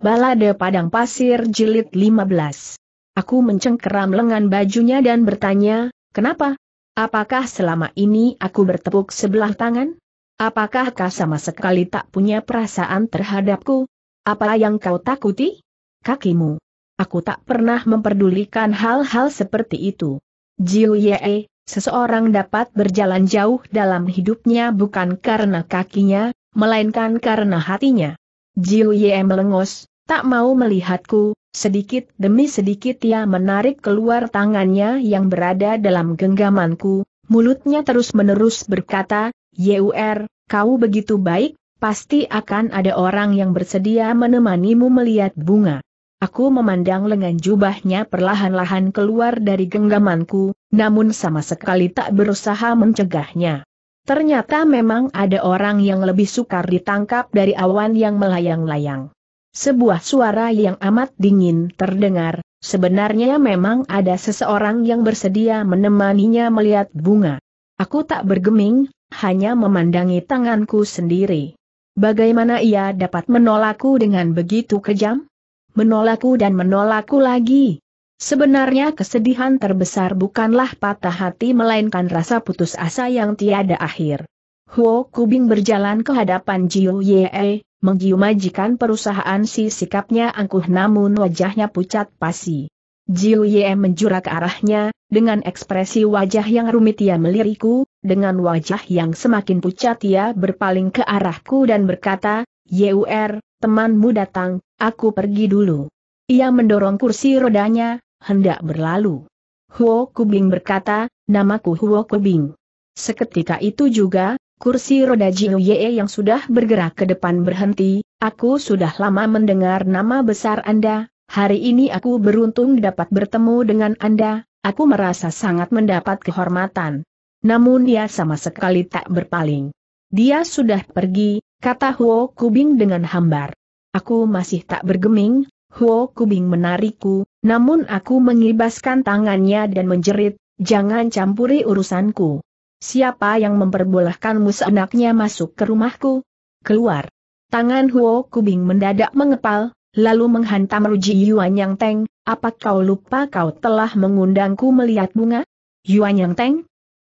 Balade Padang Pasir Jilid 15. Aku mencengkeram lengan bajunya dan bertanya, kenapa? Apakah selama ini aku bertepuk sebelah tangan? Apakah kau sama sekali tak punya perasaan terhadapku? Apa yang kau takuti? Kakimu. Aku tak pernah memperdulikan hal-hal seperti itu. Jiu Ye, seseorang dapat berjalan jauh dalam hidupnya bukan karena kakinya, melainkan karena hatinya. Jiu Ye melengos, tak mau melihatku, sedikit demi sedikit ia menarik keluar tangannya yang berada dalam genggamanku, mulutnya terus-menerus berkata, Yur, er, kau begitu baik, pasti akan ada orang yang bersedia menemanimu melihat bunga. Aku memandang lengan jubahnya perlahan-lahan keluar dari genggamanku, namun sama sekali tak berusaha mencegahnya. Ternyata memang ada orang yang lebih sukar ditangkap dari awan yang melayang-layang. Sebuah suara yang amat dingin terdengar, sebenarnya memang ada seseorang yang bersedia menemaninya melihat bunga. Aku tak bergeming, hanya memandangi tanganku sendiri. Bagaimana ia dapat menolakku dengan begitu kejam? Menolakku dan menolakku lagi. Sebenarnya kesedihan terbesar bukanlah patah hati melainkan rasa putus asa yang tiada akhir. Huo Kubing berjalan ke hadapan Jiu Ye, Menggiu perusahaan si sikapnya angkuh namun wajahnya pucat pasi. Jiu Ye menjura ke arahnya, dengan ekspresi wajah yang rumit ia meliriku, dengan wajah yang semakin pucat ia berpaling ke arahku dan berkata, Yur, temanmu datang, aku pergi dulu. Ia mendorong kursi rodanya, hendak berlalu. Huo Kubing berkata, namaku Huo Kubing. Seketika itu juga, Kursi roda Jiu Ye yang sudah bergerak ke depan berhenti, aku sudah lama mendengar nama besar Anda, hari ini aku beruntung dapat bertemu dengan Anda, aku merasa sangat mendapat kehormatan. Namun dia sama sekali tak berpaling. Dia sudah pergi, kata Huo Kubing dengan hambar. Aku masih tak bergeming, Huo Kubing menarikku, namun aku mengibaskan tangannya dan menjerit, jangan campuri urusanku. Siapa yang memperbolehkanmu seenaknya masuk ke rumahku? Keluar. Tangan Huo Kubing mendadak mengepal, lalu menghantam Ruji Yuan Yang Teng, apa kau lupa kau telah mengundangku melihat bunga? Yuan Yang Teng?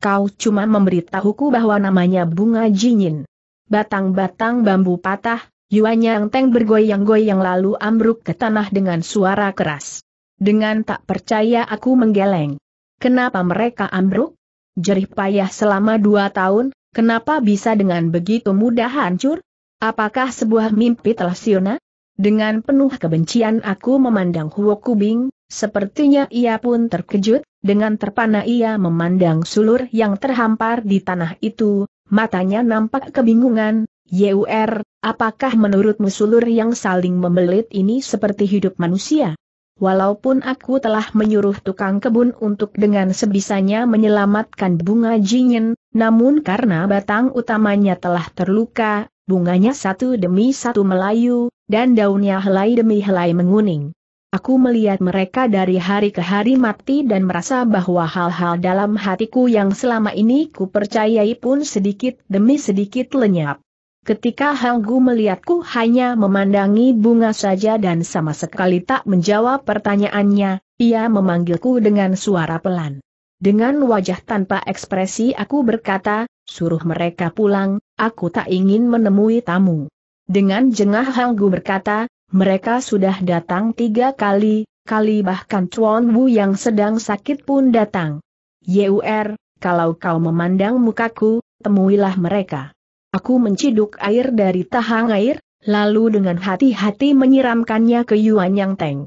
Kau cuma memberitahuku bahwa namanya bunga jinyin. Batang-batang bambu patah, Yuan Yang Teng bergoyang-goyang lalu ambruk ke tanah dengan suara keras. Dengan tak percaya aku menggeleng. Kenapa mereka ambruk? Jerih payah selama dua tahun, kenapa bisa dengan begitu mudah hancur? Apakah sebuah mimpi telah siona? Dengan penuh kebencian aku memandang Huo Kubing, sepertinya ia pun terkejut, dengan terpana ia memandang sulur yang terhampar di tanah itu, matanya nampak kebingungan, Yur, apakah menurutmu sulur yang saling membelit ini seperti hidup manusia? Walaupun aku telah menyuruh tukang kebun untuk dengan sebisanya menyelamatkan bunga jingin, namun karena batang utamanya telah terluka, bunganya satu demi satu melayu, dan daunnya helai demi helai menguning. Aku melihat mereka dari hari ke hari mati dan merasa bahwa hal-hal dalam hatiku yang selama ini kupercayai pun sedikit demi sedikit lenyap. Ketika Helgu melihatku hanya memandangi bunga saja dan sama sekali tak menjawab pertanyaannya, ia memanggilku dengan suara pelan. Dengan wajah tanpa ekspresi aku berkata, suruh mereka pulang, aku tak ingin menemui tamu. Dengan jengah Helgu berkata, mereka sudah datang tiga kali, kali bahkan Chuan Wu yang sedang sakit pun datang. Yur, kalau kau memandang mukaku, temuilah mereka. Aku menciduk air dari tahang air, lalu dengan hati-hati menyiramkannya ke Yuan Yang Teng.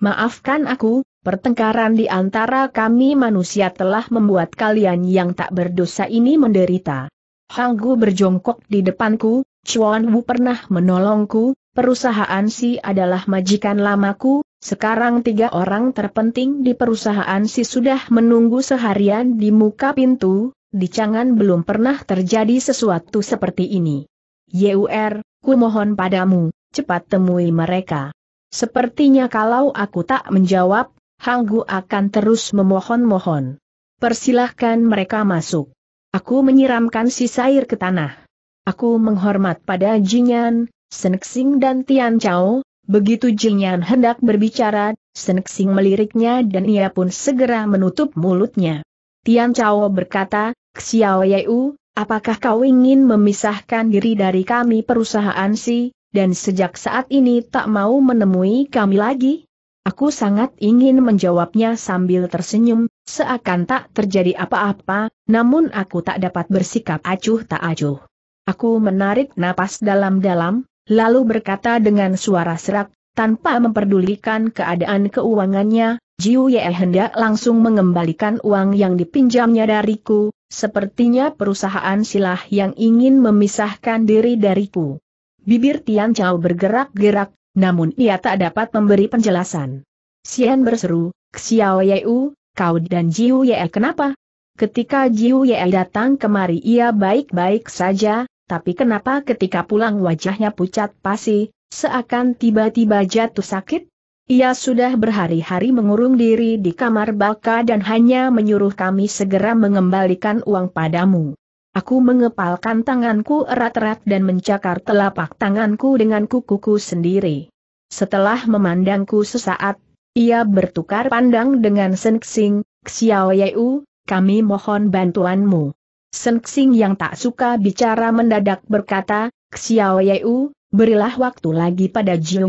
Maafkan aku, pertengkaran di antara kami manusia telah membuat kalian yang tak berdosa ini menderita. Hang berjongkok di depanku, Chuan Wu pernah menolongku, perusahaan si adalah majikan lamaku, sekarang tiga orang terpenting di perusahaan si sudah menunggu seharian di muka pintu, di Changan belum pernah terjadi sesuatu seperti ini. Yur, er, ku mohon padamu, cepat temui mereka. Sepertinya kalau aku tak menjawab, Hanggu akan terus memohon-mohon. Persilahkan mereka masuk. Aku menyiramkan sisa air ke tanah. Aku menghormat pada Jinyan, Senxing dan Tian Chao, begitu Jinyan hendak berbicara, Senxing meliriknya dan ia pun segera menutup mulutnya. Tian Chao berkata, Xiao Yeu, apakah kau ingin memisahkan diri dari kami perusahaan si, dan sejak saat ini tak mau menemui kami lagi? Aku sangat ingin menjawabnya sambil tersenyum, seakan tak terjadi apa-apa, namun aku tak dapat bersikap acuh tak acuh. Aku menarik napas dalam-dalam, lalu berkata dengan suara serak, tanpa memperdulikan keadaan keuangannya, Jiu Ye hendak langsung mengembalikan uang yang dipinjamnya dariku, sepertinya perusahaan silah yang ingin memisahkan diri dariku. Bibir Tian Chao bergerak-gerak, namun ia tak dapat memberi penjelasan. Xian berseru, Xiao Yeu, kau dan Jiu Ye kenapa? Ketika Jiu Ye datang kemari ia baik-baik saja, tapi kenapa ketika pulang wajahnya pucat pasi, seakan tiba-tiba jatuh sakit? Ia sudah berhari-hari mengurung diri di kamar baka dan hanya menyuruh kami segera mengembalikan uang padamu. Aku mengepalkan tanganku erat-erat dan mencakar telapak tanganku dengan kukuku sendiri. Setelah memandangku sesaat, ia bertukar pandang dengan Senxing. Xiao kami mohon bantuanmu. Senxing yang tak suka bicara mendadak berkata, Xiao berilah waktu lagi pada Jiu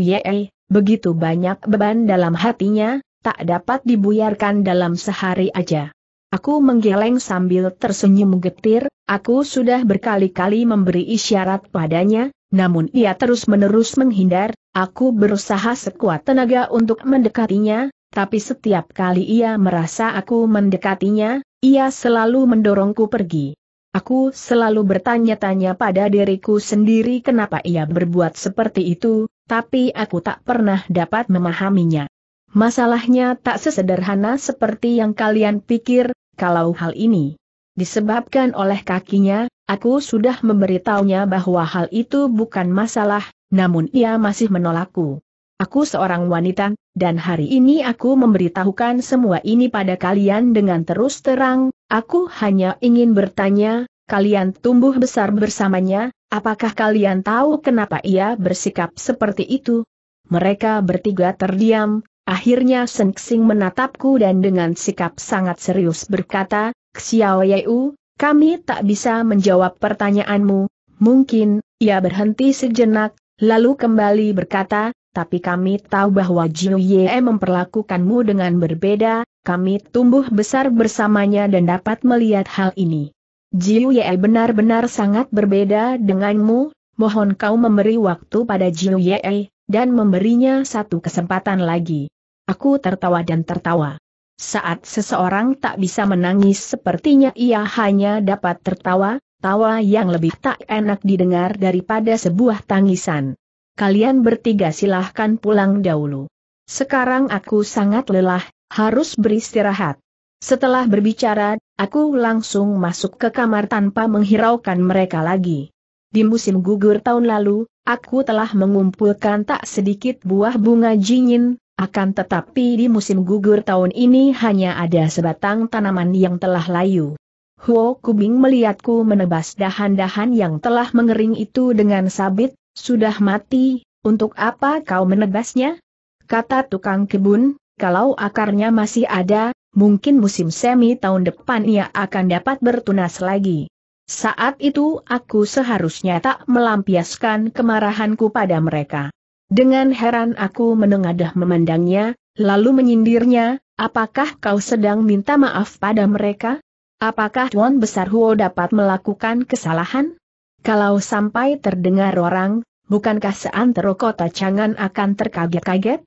Begitu banyak beban dalam hatinya, tak dapat dibuyarkan dalam sehari aja. Aku menggeleng sambil tersenyum getir, aku sudah berkali-kali memberi isyarat padanya, namun ia terus-menerus menghindar, aku berusaha sekuat tenaga untuk mendekatinya, tapi setiap kali ia merasa aku mendekatinya, ia selalu mendorongku pergi. Aku selalu bertanya-tanya pada diriku sendiri kenapa ia berbuat seperti itu, tapi aku tak pernah dapat memahaminya. Masalahnya tak sesederhana seperti yang kalian pikir, kalau hal ini disebabkan oleh kakinya, aku sudah memberitahunya bahwa hal itu bukan masalah, namun ia masih menolakku. Aku seorang wanita, dan hari ini aku memberitahukan semua ini pada kalian dengan terus terang, aku hanya ingin bertanya, kalian tumbuh besar bersamanya, Apakah kalian tahu kenapa ia bersikap seperti itu? Mereka bertiga terdiam, akhirnya Seng menatapku dan dengan sikap sangat serius berkata, Xiao Yeu, kami tak bisa menjawab pertanyaanmu, mungkin, ia berhenti sejenak, lalu kembali berkata, tapi kami tahu bahwa Jiu Ye memperlakukanmu dengan berbeda, kami tumbuh besar bersamanya dan dapat melihat hal ini. Jiu Ye benar-benar sangat berbeda denganmu, mohon kau memberi waktu pada Jiu Ye, dan memberinya satu kesempatan lagi. Aku tertawa dan tertawa. Saat seseorang tak bisa menangis sepertinya ia hanya dapat tertawa, tawa yang lebih tak enak didengar daripada sebuah tangisan. Kalian bertiga silahkan pulang dahulu. Sekarang aku sangat lelah, harus beristirahat. Setelah berbicara, Aku langsung masuk ke kamar tanpa menghiraukan mereka lagi. Di musim gugur tahun lalu, aku telah mengumpulkan tak sedikit buah bunga jingin, akan tetapi di musim gugur tahun ini hanya ada sebatang tanaman yang telah layu. Huo Kubing melihatku menebas dahan-dahan yang telah mengering itu dengan sabit, sudah mati, untuk apa kau menebasnya? Kata tukang kebun, kalau akarnya masih ada, mungkin musim semi tahun depan ia akan dapat bertunas lagi. Saat itu aku seharusnya tak melampiaskan kemarahanku pada mereka. Dengan heran aku menengadah memandangnya, lalu menyindirnya, apakah kau sedang minta maaf pada mereka? Apakah Tuan Besar Huo dapat melakukan kesalahan? Kalau sampai terdengar orang, bukankah seantero kota Cangan akan terkaget-kaget?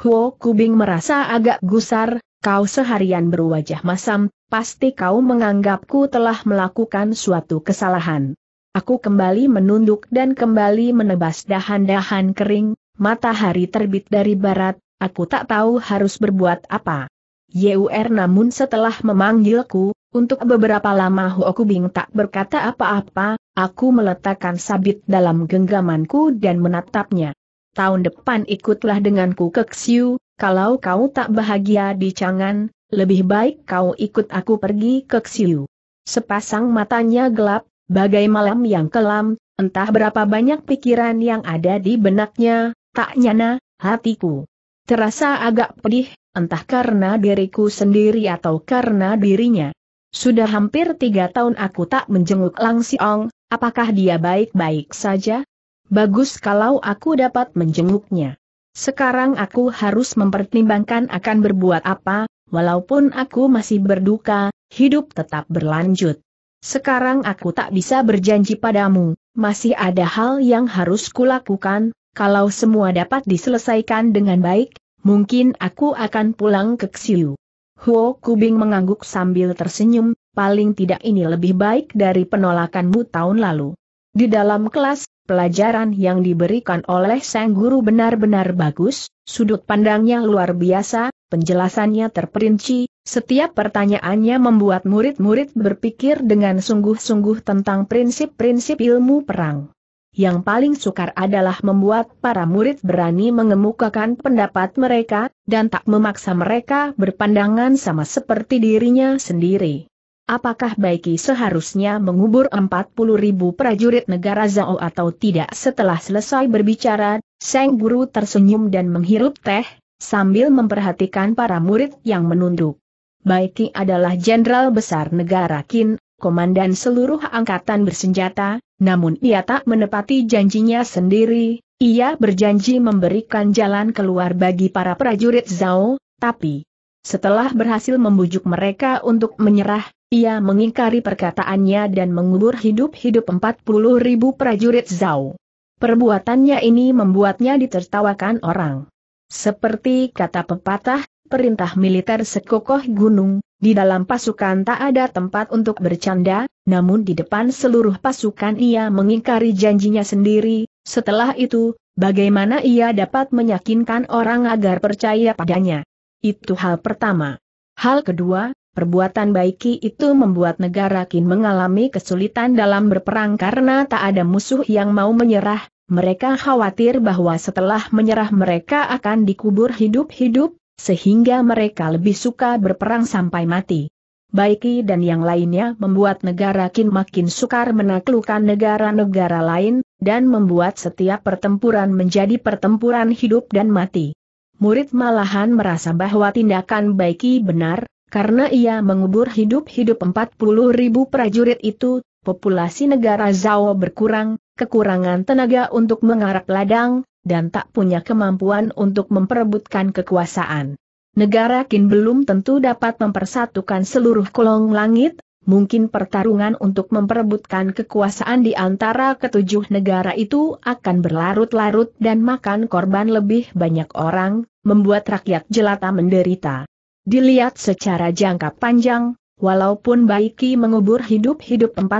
Huo Kubing merasa agak gusar, kau seharian berwajah masam, pasti kau menganggapku telah melakukan suatu kesalahan. Aku kembali menunduk dan kembali menebas dahan-dahan kering, matahari terbit dari barat, aku tak tahu harus berbuat apa. Yur er namun setelah memanggilku, untuk beberapa lama Huokubing tak berkata apa-apa, aku meletakkan sabit dalam genggamanku dan menatapnya. Tahun depan ikutlah denganku ke Xiu, kalau kau tak bahagia di Cangan, lebih baik kau ikut aku pergi ke Xiu. Sepasang matanya gelap, bagai malam yang kelam, entah berapa banyak pikiran yang ada di benaknya, tak nyana, hatiku. Terasa agak pedih, entah karena diriku sendiri atau karena dirinya. Sudah hampir tiga tahun aku tak menjenguk Lang Siong, apakah dia baik-baik saja? Bagus kalau aku dapat menjenguknya. Sekarang aku harus mempertimbangkan akan berbuat apa, walaupun aku masih berduka, hidup tetap berlanjut. Sekarang aku tak bisa berjanji padamu, masih ada hal yang harus kulakukan, kalau semua dapat diselesaikan dengan baik, mungkin aku akan pulang ke Xiu. Huo Kubing mengangguk sambil tersenyum, paling tidak ini lebih baik dari penolakanmu tahun lalu. Di dalam kelas, pelajaran yang diberikan oleh sang guru benar-benar bagus, sudut pandangnya luar biasa, penjelasannya terperinci, setiap pertanyaannya membuat murid-murid berpikir dengan sungguh-sungguh tentang prinsip-prinsip ilmu perang. Yang paling sukar adalah membuat para murid berani mengemukakan pendapat mereka, dan tak memaksa mereka berpandangan sama seperti dirinya sendiri apakah Baiki seharusnya mengubur 40 ribu prajurit negara Zhao atau tidak setelah selesai berbicara, sang Guru tersenyum dan menghirup teh, sambil memperhatikan para murid yang menunduk. Baiki adalah jenderal besar negara Qin, komandan seluruh angkatan bersenjata, namun ia tak menepati janjinya sendiri, ia berjanji memberikan jalan keluar bagi para prajurit Zhao, tapi setelah berhasil membujuk mereka untuk menyerah, ia mengingkari perkataannya dan mengubur hidup-hidup 40 ribu prajurit Zhao. Perbuatannya ini membuatnya ditertawakan orang. Seperti kata pepatah, perintah militer sekokoh gunung, di dalam pasukan tak ada tempat untuk bercanda, namun di depan seluruh pasukan ia mengingkari janjinya sendiri, setelah itu, bagaimana ia dapat meyakinkan orang agar percaya padanya. Itu hal pertama. Hal kedua, Perbuatan Baiki itu membuat negara Qin mengalami kesulitan dalam berperang karena tak ada musuh yang mau menyerah, mereka khawatir bahwa setelah menyerah mereka akan dikubur hidup-hidup, sehingga mereka lebih suka berperang sampai mati. Baiki dan yang lainnya membuat negara Qin makin sukar menaklukkan negara-negara lain, dan membuat setiap pertempuran menjadi pertempuran hidup dan mati. Murid malahan merasa bahwa tindakan Baiki benar, karena ia mengubur hidup-hidup 40 ribu prajurit itu, populasi negara Zhao berkurang, kekurangan tenaga untuk mengarak ladang, dan tak punya kemampuan untuk memperebutkan kekuasaan. Negara Qin belum tentu dapat mempersatukan seluruh kolong langit, mungkin pertarungan untuk memperebutkan kekuasaan di antara ketujuh negara itu akan berlarut-larut dan makan korban lebih banyak orang, membuat rakyat jelata menderita. Dilihat secara jangka panjang, walaupun Baiki mengubur hidup-hidup 40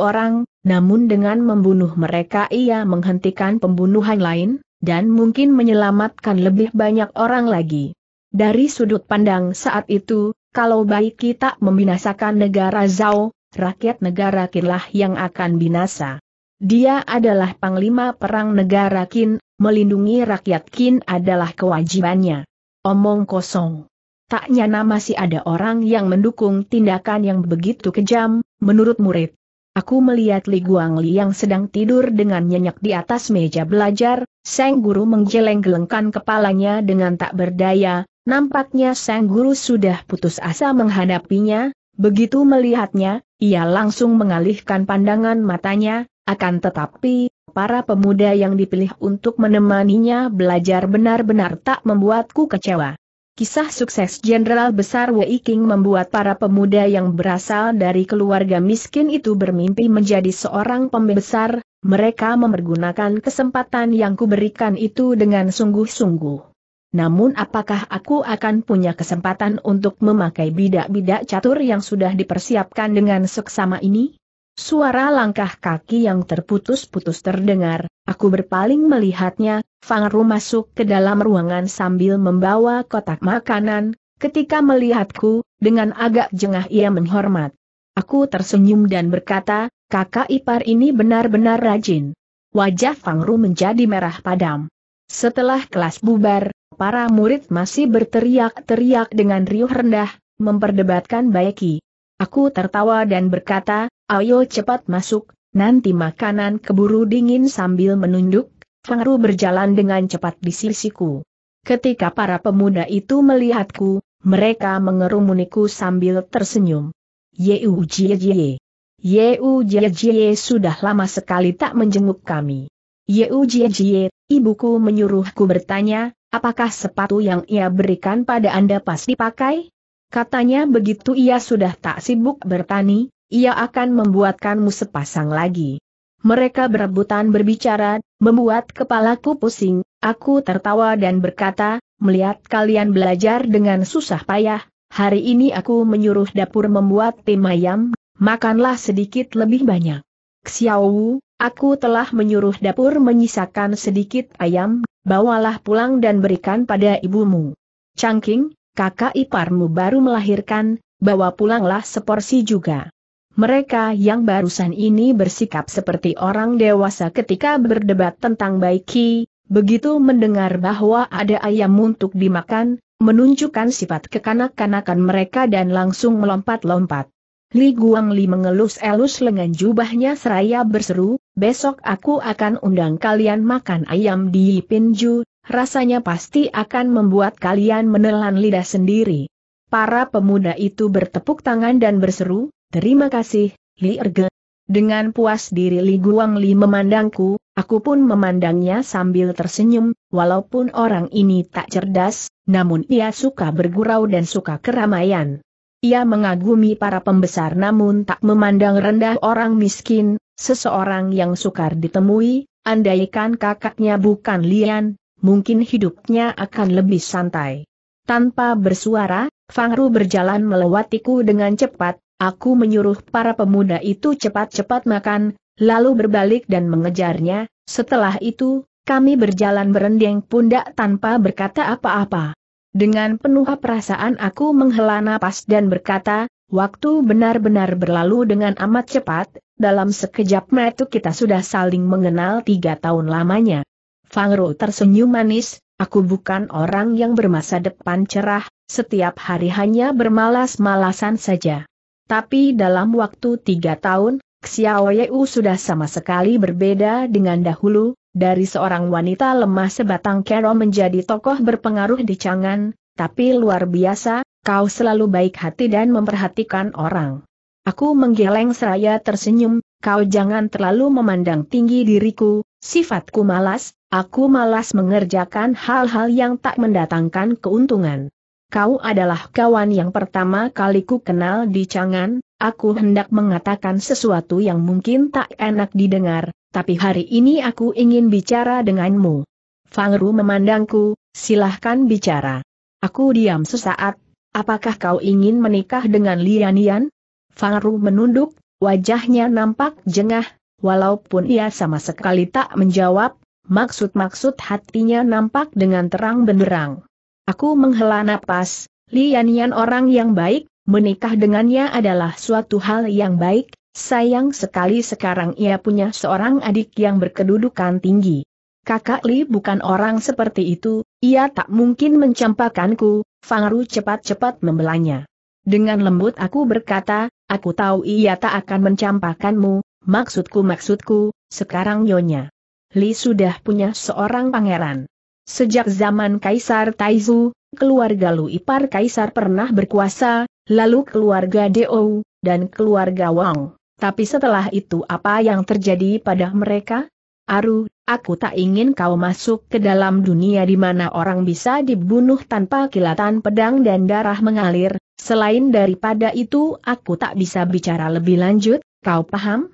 orang, namun dengan membunuh mereka ia menghentikan pembunuhan lain, dan mungkin menyelamatkan lebih banyak orang lagi. Dari sudut pandang saat itu, kalau Baiki tak membinasakan negara Zhao, rakyat negara Qinlah yang akan binasa. Dia adalah panglima perang negara Qin, melindungi rakyat Qin adalah kewajibannya. Omong kosong. Tak nyana masih ada orang yang mendukung tindakan yang begitu kejam, menurut murid. Aku melihat Li Guangli yang sedang tidur dengan nyenyak di atas meja belajar, Sang Guru menggeleng-gelengkan kepalanya dengan tak berdaya, nampaknya Sang Guru sudah putus asa menghadapinya, begitu melihatnya, ia langsung mengalihkan pandangan matanya, akan tetapi, para pemuda yang dipilih untuk menemaninya belajar benar-benar tak membuatku kecewa. Kisah sukses Jenderal Besar Wei King membuat para pemuda yang berasal dari keluarga miskin itu bermimpi menjadi seorang pembesar, mereka mempergunakan kesempatan yang kuberikan itu dengan sungguh-sungguh. Namun apakah aku akan punya kesempatan untuk memakai bidak-bidak catur yang sudah dipersiapkan dengan seksama ini? Suara langkah kaki yang terputus-putus terdengar, aku berpaling melihatnya, Fang Ru masuk ke dalam ruangan sambil membawa kotak makanan, ketika melihatku, dengan agak jengah ia menghormat. Aku tersenyum dan berkata, kakak ipar ini benar-benar rajin. Wajah Fang Ru menjadi merah padam. Setelah kelas bubar, para murid masih berteriak-teriak dengan riuh rendah, memperdebatkan Baiki. Aku tertawa dan berkata, ayo cepat masuk, nanti makanan keburu dingin sambil menunduk, Fangru berjalan dengan cepat di sisiku. Ketika para pemuda itu melihatku, mereka mengerumuniku sambil tersenyum. Yeu Jie Jie. Yeu Jie Jie sudah lama sekali tak menjenguk kami. Yeu Jie Jie, ibuku menyuruhku bertanya, apakah sepatu yang ia berikan pada Anda pas dipakai? Katanya begitu ia sudah tak sibuk bertani, ia akan membuatkanmu sepasang lagi. Mereka berebutan berbicara, membuat kepalaku pusing, aku tertawa dan berkata, melihat kalian belajar dengan susah payah, hari ini aku menyuruh dapur membuat tim ayam, makanlah sedikit lebih banyak. Xiaowu, aku telah menyuruh dapur menyisakan sedikit ayam, bawalah pulang dan berikan pada ibumu. Changking, kakak iparmu baru melahirkan, bawa pulanglah seporsi juga. Mereka yang barusan ini bersikap seperti orang dewasa ketika berdebat tentang baiki, begitu mendengar bahwa ada ayam untuk dimakan, menunjukkan sifat kekanak-kanakan mereka dan langsung melompat-lompat. Li Guangli mengelus-elus lengan jubahnya seraya berseru, besok aku akan undang kalian makan ayam di Pinju, rasanya pasti akan membuat kalian menelan lidah sendiri. Para pemuda itu bertepuk tangan dan berseru, terima kasih, Li Erge. Dengan puas diri Li Guangli memandangku, aku pun memandangnya sambil tersenyum, walaupun orang ini tak cerdas, namun ia suka bergurau dan suka keramaian. Ia mengagumi para pembesar namun tak memandang rendah orang miskin, seseorang yang sukar ditemui, andaikan kakaknya bukan Lian, mungkin hidupnya akan lebih santai. Tanpa bersuara, Fang Ru berjalan melewatiku dengan cepat, aku menyuruh para pemuda itu cepat-cepat makan, lalu berbalik dan mengejarnya, setelah itu, kami berjalan berendeng pundak tanpa berkata apa-apa. Dengan penuh perasaan aku menghela napas dan berkata, waktu benar-benar berlalu dengan amat cepat, dalam sekejap mata kita sudah saling mengenal tiga tahun lamanya. Fangro tersenyum manis, aku bukan orang yang bermasa depan cerah, setiap hari hanya bermalas-malasan saja. Tapi dalam waktu tiga tahun, Xiao sudah sama sekali berbeda dengan dahulu, dari seorang wanita lemah sebatang kero menjadi tokoh berpengaruh di Cangan, tapi luar biasa, kau selalu baik hati dan memperhatikan orang. Aku menggeleng seraya tersenyum, kau jangan terlalu memandang tinggi diriku, Sifatku malas, aku malas mengerjakan hal-hal yang tak mendatangkan keuntungan. Kau adalah kawan yang pertama kaliku kenal di Cangan, aku hendak mengatakan sesuatu yang mungkin tak enak didengar, tapi hari ini aku ingin bicara denganmu. Fangru memandangku, silahkan bicara. Aku diam sesaat, apakah kau ingin menikah dengan Lianian? Fangru menunduk, wajahnya nampak jengah, Walaupun ia sama sekali tak menjawab, maksud-maksud hatinya nampak dengan terang benderang. Aku menghela napas, Lianian orang yang baik, menikah dengannya adalah suatu hal yang baik, sayang sekali sekarang ia punya seorang adik yang berkedudukan tinggi. Kakak Li bukan orang seperti itu, ia tak mungkin mencampakanku, Fang Ru cepat-cepat membelanya. Dengan lembut aku berkata, aku tahu ia tak akan mencampakanmu, Maksudku maksudku, sekarang Nyonya. Li sudah punya seorang pangeran. Sejak zaman Kaisar Taizu, keluarga Lu Ipar Kaisar pernah berkuasa, lalu keluarga Deo, dan keluarga Wang. Tapi setelah itu apa yang terjadi pada mereka? Aru, aku tak ingin kau masuk ke dalam dunia di mana orang bisa dibunuh tanpa kilatan pedang dan darah mengalir, selain daripada itu aku tak bisa bicara lebih lanjut, kau paham?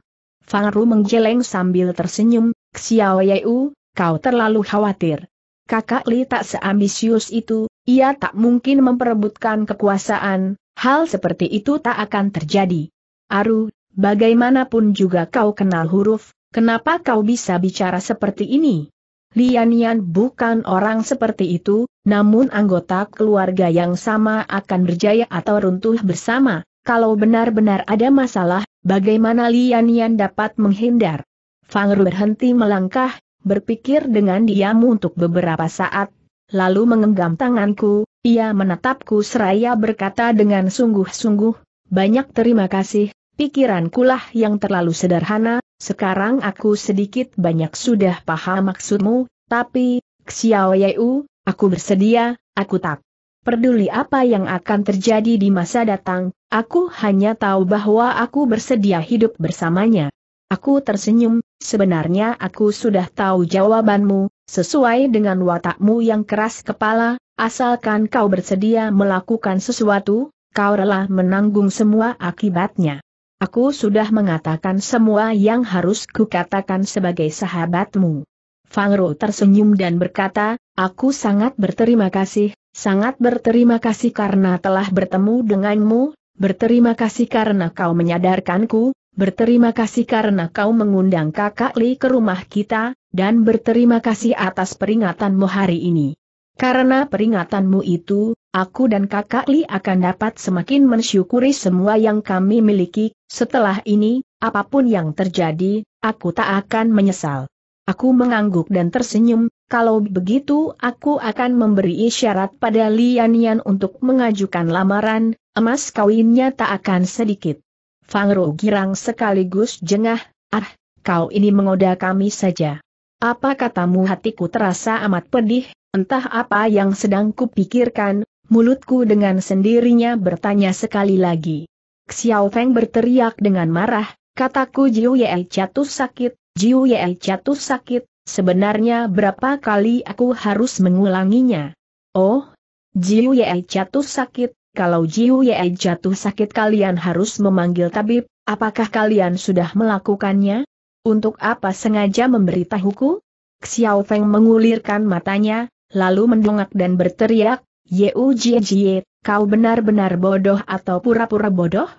Fang Ru menggeleng sambil tersenyum, Xiao Yeu, kau terlalu khawatir. Kakak Li tak seambisius itu, ia tak mungkin memperebutkan kekuasaan, hal seperti itu tak akan terjadi. Aru, bagaimanapun juga kau kenal huruf, kenapa kau bisa bicara seperti ini? Lianian bukan orang seperti itu, namun anggota keluarga yang sama akan berjaya atau runtuh bersama. Kalau benar-benar ada masalah, bagaimana Lian Yan dapat menghindar? Fang Ru berhenti melangkah, berpikir dengan diam untuk beberapa saat, lalu mengenggam tanganku, ia menatapku seraya berkata dengan sungguh-sungguh, banyak terima kasih, pikirankulah yang terlalu sederhana, sekarang aku sedikit banyak sudah paham maksudmu, tapi, Xiao Yeu, aku bersedia, aku tak peduli apa yang akan terjadi di masa datang, aku hanya tahu bahwa aku bersedia hidup bersamanya. Aku tersenyum, sebenarnya aku sudah tahu jawabanmu, sesuai dengan watakmu yang keras kepala, asalkan kau bersedia melakukan sesuatu, kau rela menanggung semua akibatnya. Aku sudah mengatakan semua yang harus kukatakan sebagai sahabatmu. Fangro tersenyum dan berkata, aku sangat berterima kasih, Sangat berterima kasih karena telah bertemu denganmu, berterima kasih karena kau menyadarkanku, berterima kasih karena kau mengundang kakak Li ke rumah kita, dan berterima kasih atas peringatanmu hari ini. Karena peringatanmu itu, aku dan kakak Li akan dapat semakin mensyukuri semua yang kami miliki, setelah ini, apapun yang terjadi, aku tak akan menyesal. Aku mengangguk dan tersenyum, kalau begitu aku akan memberi isyarat pada Lian Yan untuk mengajukan lamaran, emas kawinnya tak akan sedikit. Fang Ru girang sekaligus jengah, ah, kau ini mengoda kami saja. Apa katamu hatiku terasa amat pedih, entah apa yang sedang kupikirkan, mulutku dengan sendirinya bertanya sekali lagi. Xiao Feng berteriak dengan marah, kataku Jiu Ye jatuh sakit, Jiu Ye jatuh sakit, Sebenarnya berapa kali aku harus mengulanginya? Oh, Jiu Ye jatuh sakit, kalau Jiu Ye jatuh sakit kalian harus memanggil tabib, apakah kalian sudah melakukannya? Untuk apa sengaja memberitahuku? Xiao Feng mengulirkan matanya, lalu mendongak dan berteriak, Yeu Jie Jie, kau benar-benar bodoh atau pura-pura bodoh?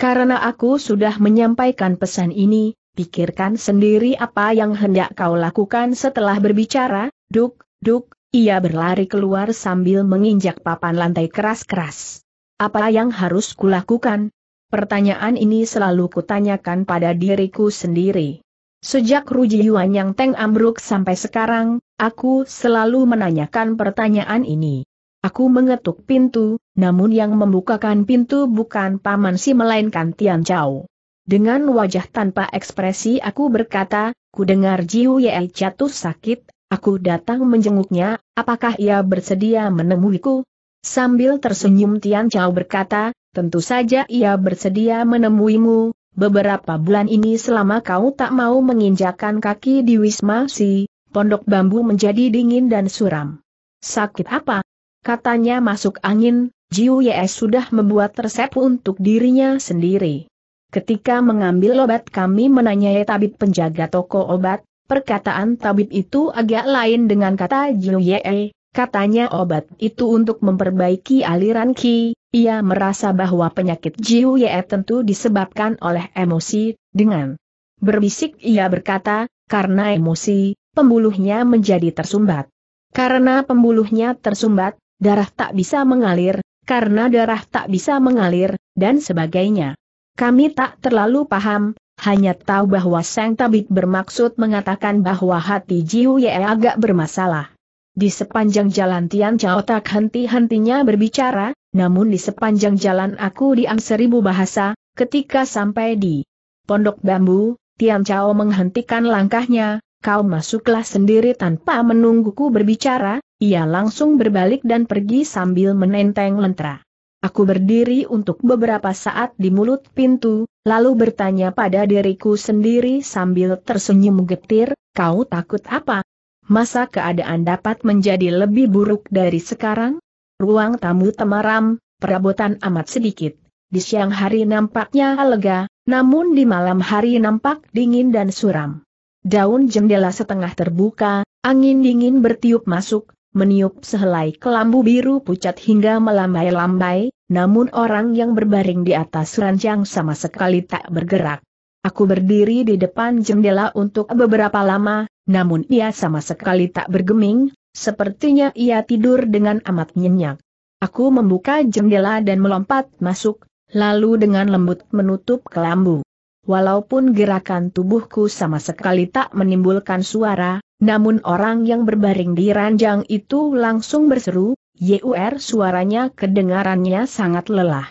Karena aku sudah menyampaikan pesan ini, pikirkan sendiri apa yang hendak kau lakukan setelah berbicara, duk, duk, ia berlari keluar sambil menginjak papan lantai keras-keras. Apa yang harus kulakukan? Pertanyaan ini selalu kutanyakan pada diriku sendiri. Sejak Ruji Yuan yang Teng ambruk sampai sekarang, aku selalu menanyakan pertanyaan ini. Aku mengetuk pintu, namun yang membukakan pintu bukan paman si melainkan Tian Chao. Dengan wajah tanpa ekspresi aku berkata, ku dengar Jiu Yei jatuh sakit, aku datang menjenguknya, apakah ia bersedia menemuiku? Sambil tersenyum Tian Chao berkata, tentu saja ia bersedia menemuimu, beberapa bulan ini selama kau tak mau menginjakan kaki di Wisma Si, pondok bambu menjadi dingin dan suram. Sakit apa? Katanya masuk angin, Jiu Yei sudah membuat resep untuk dirinya sendiri. Ketika mengambil obat kami menanyai tabib penjaga toko obat, perkataan tabib itu agak lain dengan kata Jiu Ye. katanya obat itu untuk memperbaiki aliran qi. ia merasa bahwa penyakit Jiu Ye tentu disebabkan oleh emosi, dengan berbisik ia berkata, karena emosi, pembuluhnya menjadi tersumbat. Karena pembuluhnya tersumbat, darah tak bisa mengalir, karena darah tak bisa mengalir, dan sebagainya. Kami tak terlalu paham, hanya tahu bahwa Sang Tabib bermaksud mengatakan bahwa hati Ji Huye agak bermasalah. Di sepanjang jalan Tian Chao tak henti-hentinya berbicara, namun di sepanjang jalan aku diam seribu bahasa, ketika sampai di pondok bambu, Tian Chao menghentikan langkahnya, kau masuklah sendiri tanpa menungguku berbicara, ia langsung berbalik dan pergi sambil menenteng lentera. Aku berdiri untuk beberapa saat di mulut pintu, lalu bertanya pada diriku sendiri sambil tersenyum getir, kau takut apa? Masa keadaan dapat menjadi lebih buruk dari sekarang? Ruang tamu temaram, perabotan amat sedikit. Di siang hari nampaknya lega, namun di malam hari nampak dingin dan suram. Daun jendela setengah terbuka, angin dingin bertiup masuk, meniup sehelai kelambu biru pucat hingga melambai-lambai, namun orang yang berbaring di atas ranjang sama sekali tak bergerak. Aku berdiri di depan jendela untuk beberapa lama, namun ia sama sekali tak bergeming, sepertinya ia tidur dengan amat nyenyak. Aku membuka jendela dan melompat masuk, lalu dengan lembut menutup kelambu. Walaupun gerakan tubuhku sama sekali tak menimbulkan suara, namun orang yang berbaring di ranjang itu langsung berseru, Yur suaranya kedengarannya sangat lelah.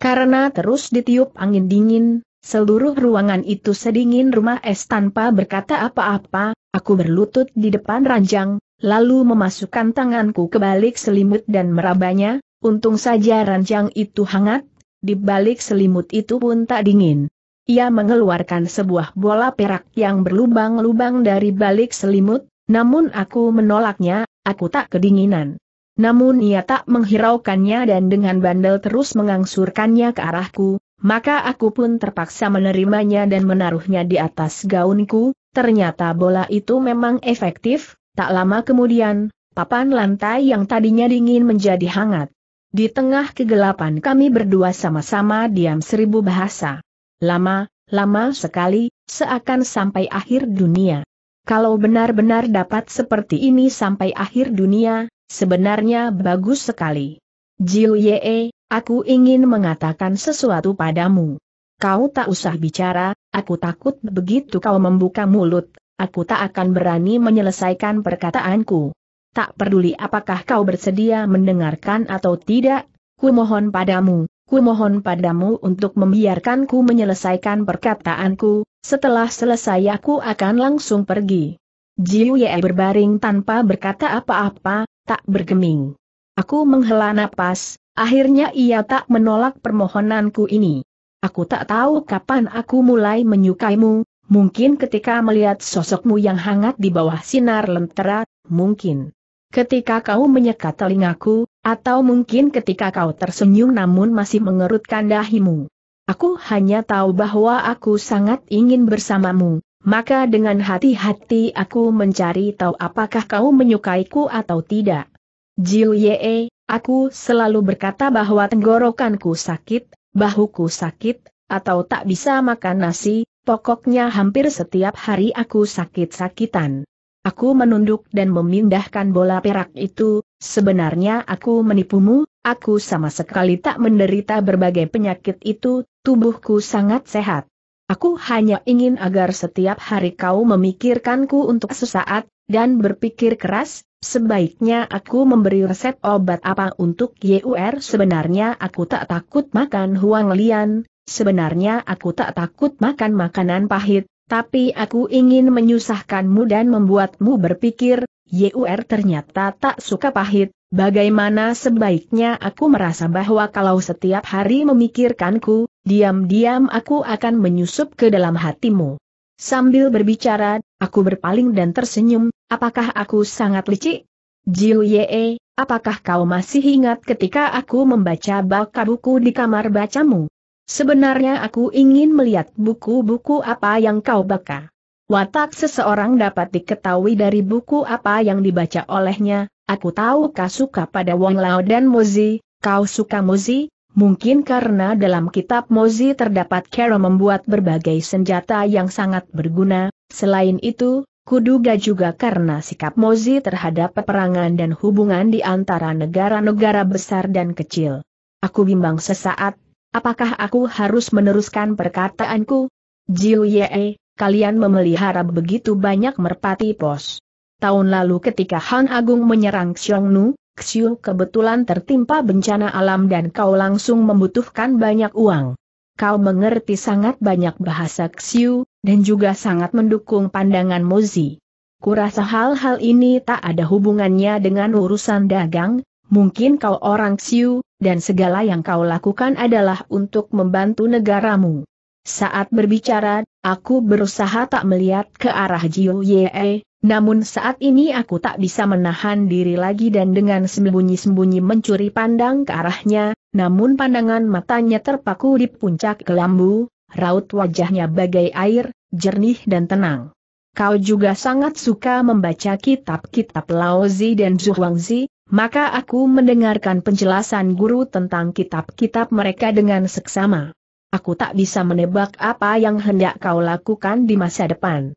Karena terus ditiup angin dingin, seluruh ruangan itu sedingin rumah es tanpa berkata apa-apa, aku berlutut di depan ranjang, lalu memasukkan tanganku ke balik selimut dan merabanya, untung saja ranjang itu hangat, di balik selimut itu pun tak dingin. Ia mengeluarkan sebuah bola perak yang berlubang-lubang dari balik selimut, namun aku menolaknya, aku tak kedinginan namun ia tak menghiraukannya dan dengan bandel terus mengangsurkannya ke arahku, maka aku pun terpaksa menerimanya dan menaruhnya di atas gaunku, ternyata bola itu memang efektif, tak lama kemudian, papan lantai yang tadinya dingin menjadi hangat. Di tengah kegelapan kami berdua sama-sama diam seribu bahasa. Lama, lama sekali, seakan sampai akhir dunia. Kalau benar-benar dapat seperti ini sampai akhir dunia, Sebenarnya bagus sekali. Jiu Ye, aku ingin mengatakan sesuatu padamu. Kau tak usah bicara, aku takut begitu kau membuka mulut, aku tak akan berani menyelesaikan perkataanku. Tak peduli apakah kau bersedia mendengarkan atau tidak, ku mohon padamu, ku mohon padamu untuk membiarkanku menyelesaikan perkataanku, setelah selesai aku akan langsung pergi. Jiu Ye berbaring tanpa berkata apa-apa, tak bergeming. Aku menghela napas, akhirnya ia tak menolak permohonanku ini. Aku tak tahu kapan aku mulai menyukaimu, mungkin ketika melihat sosokmu yang hangat di bawah sinar lentera, mungkin ketika kau menyeka telingaku, atau mungkin ketika kau tersenyum namun masih mengerutkan dahimu. Aku hanya tahu bahwa aku sangat ingin bersamamu, maka dengan hati-hati aku mencari tahu apakah kau menyukaiku atau tidak. Jiu Ye, aku selalu berkata bahwa tenggorokanku sakit, bahuku sakit, atau tak bisa makan nasi, pokoknya hampir setiap hari aku sakit-sakitan. Aku menunduk dan memindahkan bola perak itu, sebenarnya aku menipumu, aku sama sekali tak menderita berbagai penyakit itu, tubuhku sangat sehat. Aku hanya ingin agar setiap hari kau memikirkanku untuk sesaat, dan berpikir keras, sebaiknya aku memberi resep obat apa untuk YUR sebenarnya aku tak takut makan huang lian, sebenarnya aku tak takut makan makanan pahit, tapi aku ingin menyusahkanmu dan membuatmu berpikir, YUR ternyata tak suka pahit, bagaimana sebaiknya aku merasa bahwa kalau setiap hari memikirkanku, diam-diam aku akan menyusup ke dalam hatimu. Sambil berbicara, aku berpaling dan tersenyum, apakah aku sangat licik? Jiu Ye, apakah kau masih ingat ketika aku membaca baka buku di kamar bacamu? Sebenarnya aku ingin melihat buku-buku apa yang kau baca. Watak seseorang dapat diketahui dari buku apa yang dibaca olehnya, aku tahu kau suka pada Wong Lao dan Mozi, kau suka Mozi, Mungkin karena dalam kitab Mozi terdapat cara membuat berbagai senjata yang sangat berguna, selain itu, kuduga juga karena sikap Mozi terhadap peperangan dan hubungan di antara negara-negara besar dan kecil. Aku bimbang sesaat, apakah aku harus meneruskan perkataanku? Jiu Ye, kalian memelihara begitu banyak merpati pos tahun lalu ketika Han Agung menyerang Xiongnu, Xiu kebetulan tertimpa bencana alam dan kau langsung membutuhkan banyak uang. Kau mengerti sangat banyak bahasa Xiu, dan juga sangat mendukung pandangan Mozi. Kurasa hal-hal ini tak ada hubungannya dengan urusan dagang, mungkin kau orang Xiu, dan segala yang kau lakukan adalah untuk membantu negaramu. Saat berbicara, aku berusaha tak melihat ke arah Jiu Ye, namun saat ini aku tak bisa menahan diri lagi dan dengan sembunyi-sembunyi mencuri pandang ke arahnya, namun pandangan matanya terpaku di puncak kelambu, raut wajahnya bagai air, jernih dan tenang. Kau juga sangat suka membaca kitab-kitab Laozi dan Zhuangzi, maka aku mendengarkan penjelasan guru tentang kitab-kitab mereka dengan seksama. Aku tak bisa menebak apa yang hendak kau lakukan di masa depan.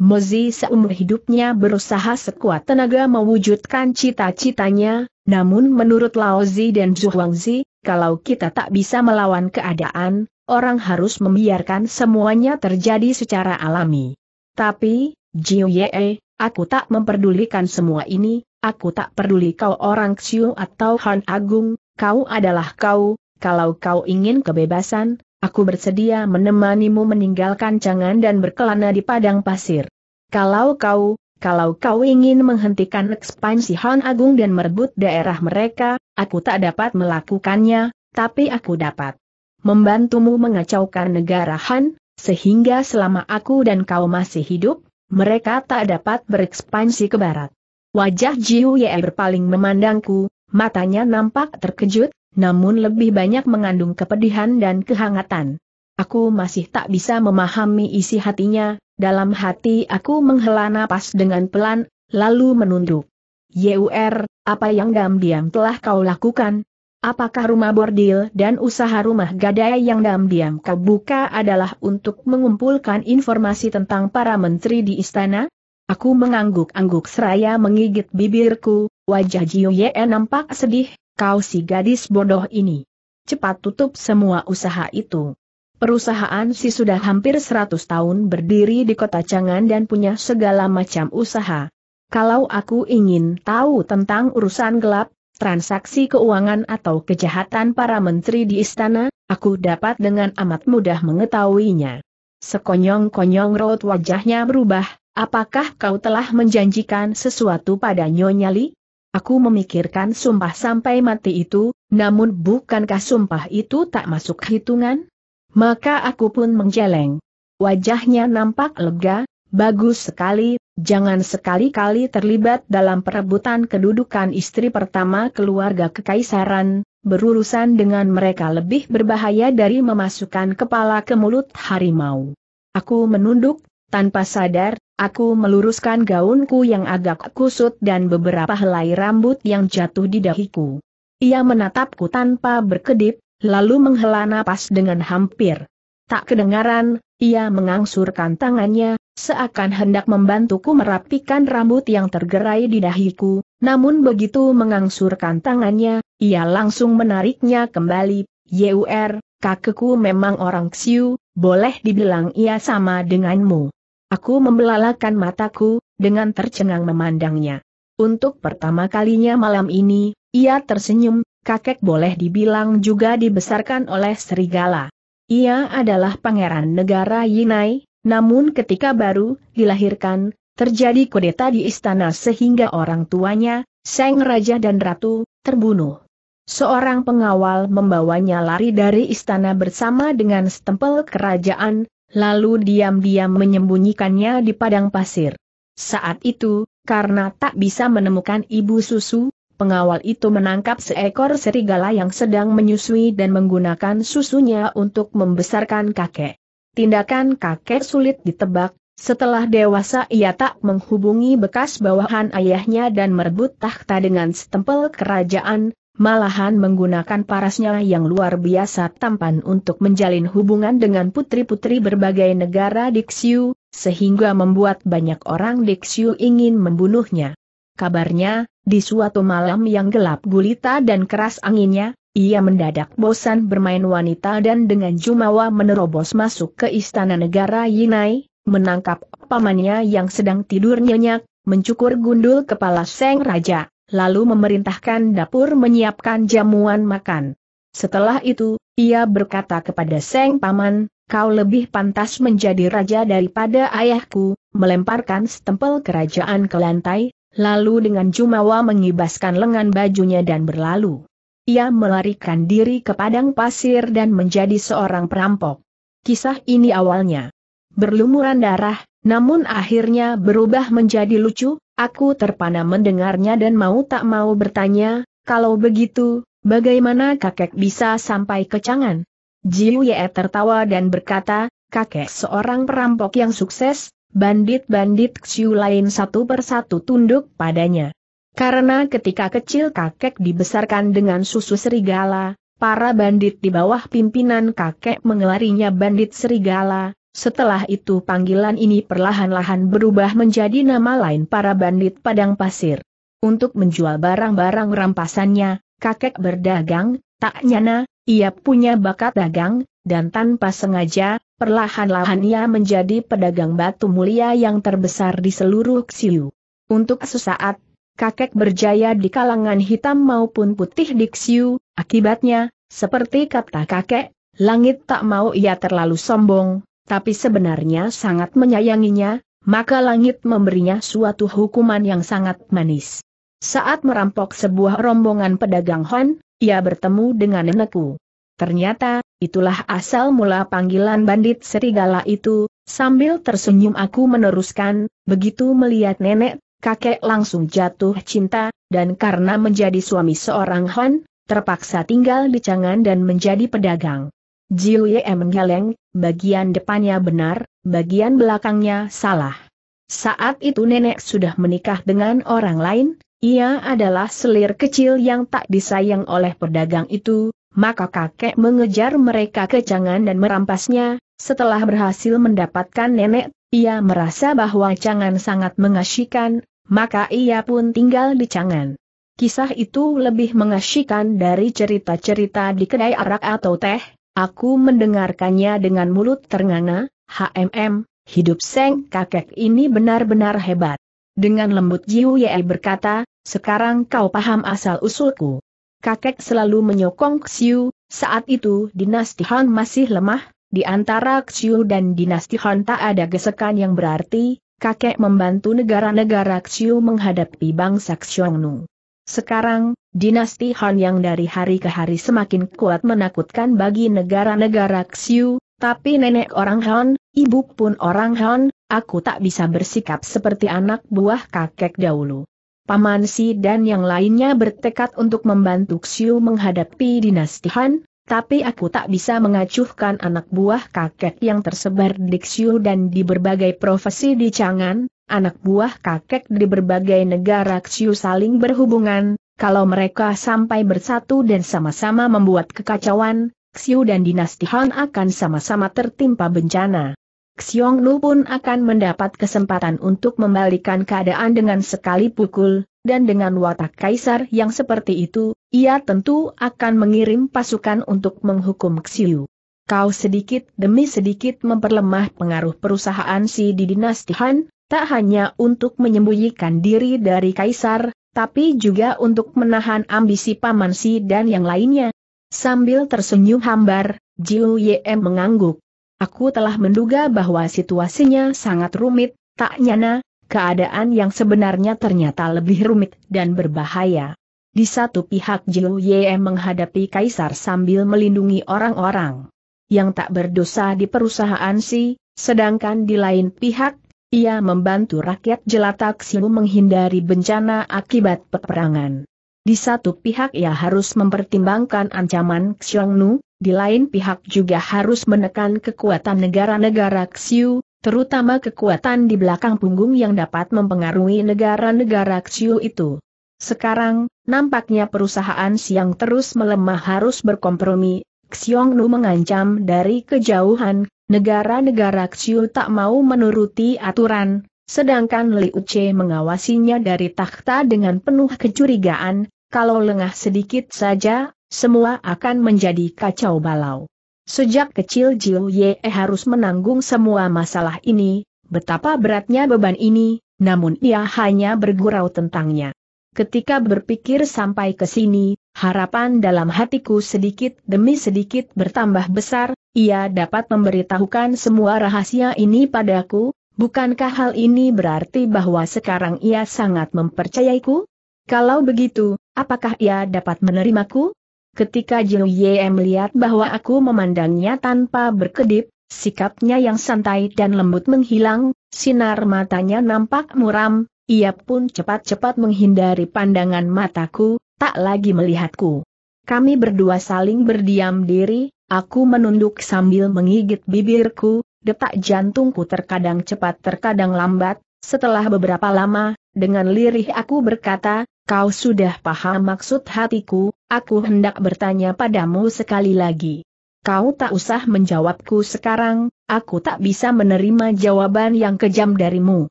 Mozi seumur hidupnya berusaha sekuat tenaga mewujudkan cita-citanya, namun menurut Laozi dan Zhuangzi, kalau kita tak bisa melawan keadaan, orang harus membiarkan semuanya terjadi secara alami. Tapi, Jiu Ye, aku tak memperdulikan semua ini, aku tak peduli kau orang Xiu atau Han Agung, kau adalah kau, kalau kau ingin kebebasan, Aku bersedia menemanimu meninggalkan cangan dan berkelana di padang pasir. Kalau kau, kalau kau ingin menghentikan ekspansi Han Agung dan merebut daerah mereka, aku tak dapat melakukannya, tapi aku dapat membantumu mengacaukan negara Han, sehingga selama aku dan kau masih hidup, mereka tak dapat berekspansi ke barat. Wajah Jiu Ye berpaling memandangku, matanya nampak terkejut, namun lebih banyak mengandung kepedihan dan kehangatan. Aku masih tak bisa memahami isi hatinya, dalam hati aku menghela napas dengan pelan, lalu menunduk. Yur, apa yang diam-diam telah kau lakukan? Apakah rumah bordil dan usaha rumah gadai yang diam-diam kau buka adalah untuk mengumpulkan informasi tentang para menteri di istana? Aku mengangguk-angguk seraya menggigit bibirku, wajah Jiu Ye nampak sedih, kau si gadis bodoh ini. Cepat tutup semua usaha itu. Perusahaan si sudah hampir 100 tahun berdiri di kota Cangan dan punya segala macam usaha. Kalau aku ingin tahu tentang urusan gelap, transaksi keuangan atau kejahatan para menteri di istana, aku dapat dengan amat mudah mengetahuinya. Sekonyong-konyong rot wajahnya berubah, apakah kau telah menjanjikan sesuatu pada Nyonya Li? Aku memikirkan sumpah sampai mati itu, namun bukankah sumpah itu tak masuk hitungan? Maka aku pun menjeleng. Wajahnya nampak lega, bagus sekali, jangan sekali-kali terlibat dalam perebutan kedudukan istri pertama keluarga kekaisaran, berurusan dengan mereka lebih berbahaya dari memasukkan kepala ke mulut harimau. Aku menunduk, tanpa sadar, Aku meluruskan gaunku yang agak kusut dan beberapa helai rambut yang jatuh di dahiku. Ia menatapku tanpa berkedip, lalu menghela napas dengan hampir. Tak kedengaran, ia mengangsurkan tangannya, seakan hendak membantuku merapikan rambut yang tergerai di dahiku, namun begitu mengangsurkan tangannya, ia langsung menariknya kembali, Yur, kakekku memang orang Xiu, boleh dibilang ia sama denganmu. Aku membelalakan mataku, dengan tercengang memandangnya. Untuk pertama kalinya malam ini, ia tersenyum, kakek boleh dibilang juga dibesarkan oleh serigala. Ia adalah pangeran negara Yinai, namun ketika baru dilahirkan, terjadi kudeta di istana sehingga orang tuanya, Seng Raja dan Ratu, terbunuh. Seorang pengawal membawanya lari dari istana bersama dengan stempel kerajaan, lalu diam-diam menyembunyikannya di padang pasir. Saat itu, karena tak bisa menemukan ibu susu, pengawal itu menangkap seekor serigala yang sedang menyusui dan menggunakan susunya untuk membesarkan kakek. Tindakan kakek sulit ditebak, setelah dewasa ia tak menghubungi bekas bawahan ayahnya dan merebut tahta dengan setempel kerajaan, malahan menggunakan parasnya yang luar biasa tampan untuk menjalin hubungan dengan putri-putri berbagai negara Dixiu, sehingga membuat banyak orang Dixiu ingin membunuhnya. Kabarnya, di suatu malam yang gelap gulita dan keras anginnya, ia mendadak bosan bermain wanita dan dengan jumawa menerobos masuk ke istana negara Yinai, menangkap pamannya yang sedang tidur nyenyak, mencukur gundul kepala Seng Raja lalu memerintahkan dapur menyiapkan jamuan makan. Setelah itu, ia berkata kepada Seng Paman, kau lebih pantas menjadi raja daripada ayahku, melemparkan stempel kerajaan ke lantai, lalu dengan jumawa mengibaskan lengan bajunya dan berlalu. Ia melarikan diri ke padang pasir dan menjadi seorang perampok. Kisah ini awalnya berlumuran darah, namun akhirnya berubah menjadi lucu, Aku terpana mendengarnya dan mau tak mau bertanya, kalau begitu, bagaimana kakek bisa sampai ke Cangan? Jiu Ye tertawa dan berkata, kakek seorang perampok yang sukses, bandit-bandit Xiu lain satu persatu tunduk padanya. Karena ketika kecil kakek dibesarkan dengan susu serigala, para bandit di bawah pimpinan kakek mengelarinya bandit serigala, setelah itu panggilan ini perlahan-lahan berubah menjadi nama lain para bandit padang pasir. Untuk menjual barang-barang rampasannya, kakek berdagang, tak nyana, ia punya bakat dagang, dan tanpa sengaja, perlahan-lahan ia menjadi pedagang batu mulia yang terbesar di seluruh Xiu. Untuk sesaat, kakek berjaya di kalangan hitam maupun putih di Xiu, akibatnya, seperti kata kakek, langit tak mau ia terlalu sombong, tapi sebenarnya sangat menyayanginya, maka langit memberinya suatu hukuman yang sangat manis. Saat merampok sebuah rombongan pedagang Hon, ia bertemu dengan nenekku. Ternyata, itulah asal mula panggilan bandit serigala itu, sambil tersenyum aku meneruskan, begitu melihat nenek, kakek langsung jatuh cinta, dan karena menjadi suami seorang Hon, terpaksa tinggal di Cangan dan menjadi pedagang. Jiu Ye menggeleng, bagian depannya benar, bagian belakangnya salah. Saat itu nenek sudah menikah dengan orang lain, ia adalah selir kecil yang tak disayang oleh pedagang itu, maka kakek mengejar mereka ke Cangan dan merampasnya, setelah berhasil mendapatkan nenek, ia merasa bahwa Cangan sangat mengasyikan, maka ia pun tinggal di Cangan. Kisah itu lebih mengasyikan dari cerita-cerita di kedai arak atau teh, Aku mendengarkannya dengan mulut ternganga, HMM, hidup Seng kakek ini benar-benar hebat. Dengan lembut Jiu Ye berkata, sekarang kau paham asal-usulku. Kakek selalu menyokong Xiu, saat itu dinasti Han masih lemah, di antara Xiu dan dinasti Han tak ada gesekan yang berarti, kakek membantu negara-negara Xiu menghadapi bangsa Xiongnu. Sekarang, dinasti Han yang dari hari ke hari semakin kuat menakutkan bagi negara-negara Xiu, tapi nenek orang Han, ibu pun orang Han, aku tak bisa bersikap seperti anak buah kakek dahulu. Paman Si dan yang lainnya bertekad untuk membantu Xiu menghadapi dinasti Han, tapi aku tak bisa mengacuhkan anak buah kakek yang tersebar di Xiu dan di berbagai profesi di Changan, anak buah kakek di berbagai negara Xiu saling berhubungan, kalau mereka sampai bersatu dan sama-sama membuat kekacauan, Xiu dan dinasti Han akan sama-sama tertimpa bencana. Xiong Lu pun akan mendapat kesempatan untuk membalikan keadaan dengan sekali pukul, dan dengan watak kaisar yang seperti itu, ia tentu akan mengirim pasukan untuk menghukum Xiu. Kau sedikit demi sedikit memperlemah pengaruh perusahaan si di dinasti Han, Tak hanya untuk menyembunyikan diri dari kaisar, tapi juga untuk menahan ambisi paman si dan yang lainnya. Sambil tersenyum hambar, Jiu Ye mengangguk. Aku telah menduga bahwa situasinya sangat rumit, tak nyana, keadaan yang sebenarnya ternyata lebih rumit dan berbahaya. Di satu pihak Jiu Ye menghadapi kaisar sambil melindungi orang-orang yang tak berdosa di perusahaan si, sedangkan di lain pihak, ia membantu rakyat jelata Xiu menghindari bencana akibat peperangan. Di satu pihak ia harus mempertimbangkan ancaman Xiongnu, di lain pihak juga harus menekan kekuatan negara-negara Xiu, terutama kekuatan di belakang punggung yang dapat mempengaruhi negara-negara Xiu itu. Sekarang, nampaknya perusahaan Siang terus melemah harus berkompromi, Xiongnu mengancam dari kejauhan, Negara-negara Xiu tak mau menuruti aturan, sedangkan Liu Che mengawasinya dari takhta dengan penuh kecurigaan, kalau lengah sedikit saja, semua akan menjadi kacau balau. Sejak kecil Jiu Ye harus menanggung semua masalah ini, betapa beratnya beban ini, namun ia hanya bergurau tentangnya. Ketika berpikir sampai ke sini, Harapan dalam hatiku sedikit demi sedikit bertambah besar, ia dapat memberitahukan semua rahasia ini padaku, bukankah hal ini berarti bahwa sekarang ia sangat mempercayaiku? Kalau begitu, apakah ia dapat menerimaku? Ketika Jiu Ye melihat bahwa aku memandangnya tanpa berkedip, sikapnya yang santai dan lembut menghilang, sinar matanya nampak muram, ia pun cepat-cepat menghindari pandangan mataku, tak lagi melihatku. Kami berdua saling berdiam diri, aku menunduk sambil menggigit bibirku, detak jantungku terkadang cepat terkadang lambat, setelah beberapa lama, dengan lirih aku berkata, kau sudah paham maksud hatiku, aku hendak bertanya padamu sekali lagi. Kau tak usah menjawabku sekarang, aku tak bisa menerima jawaban yang kejam darimu.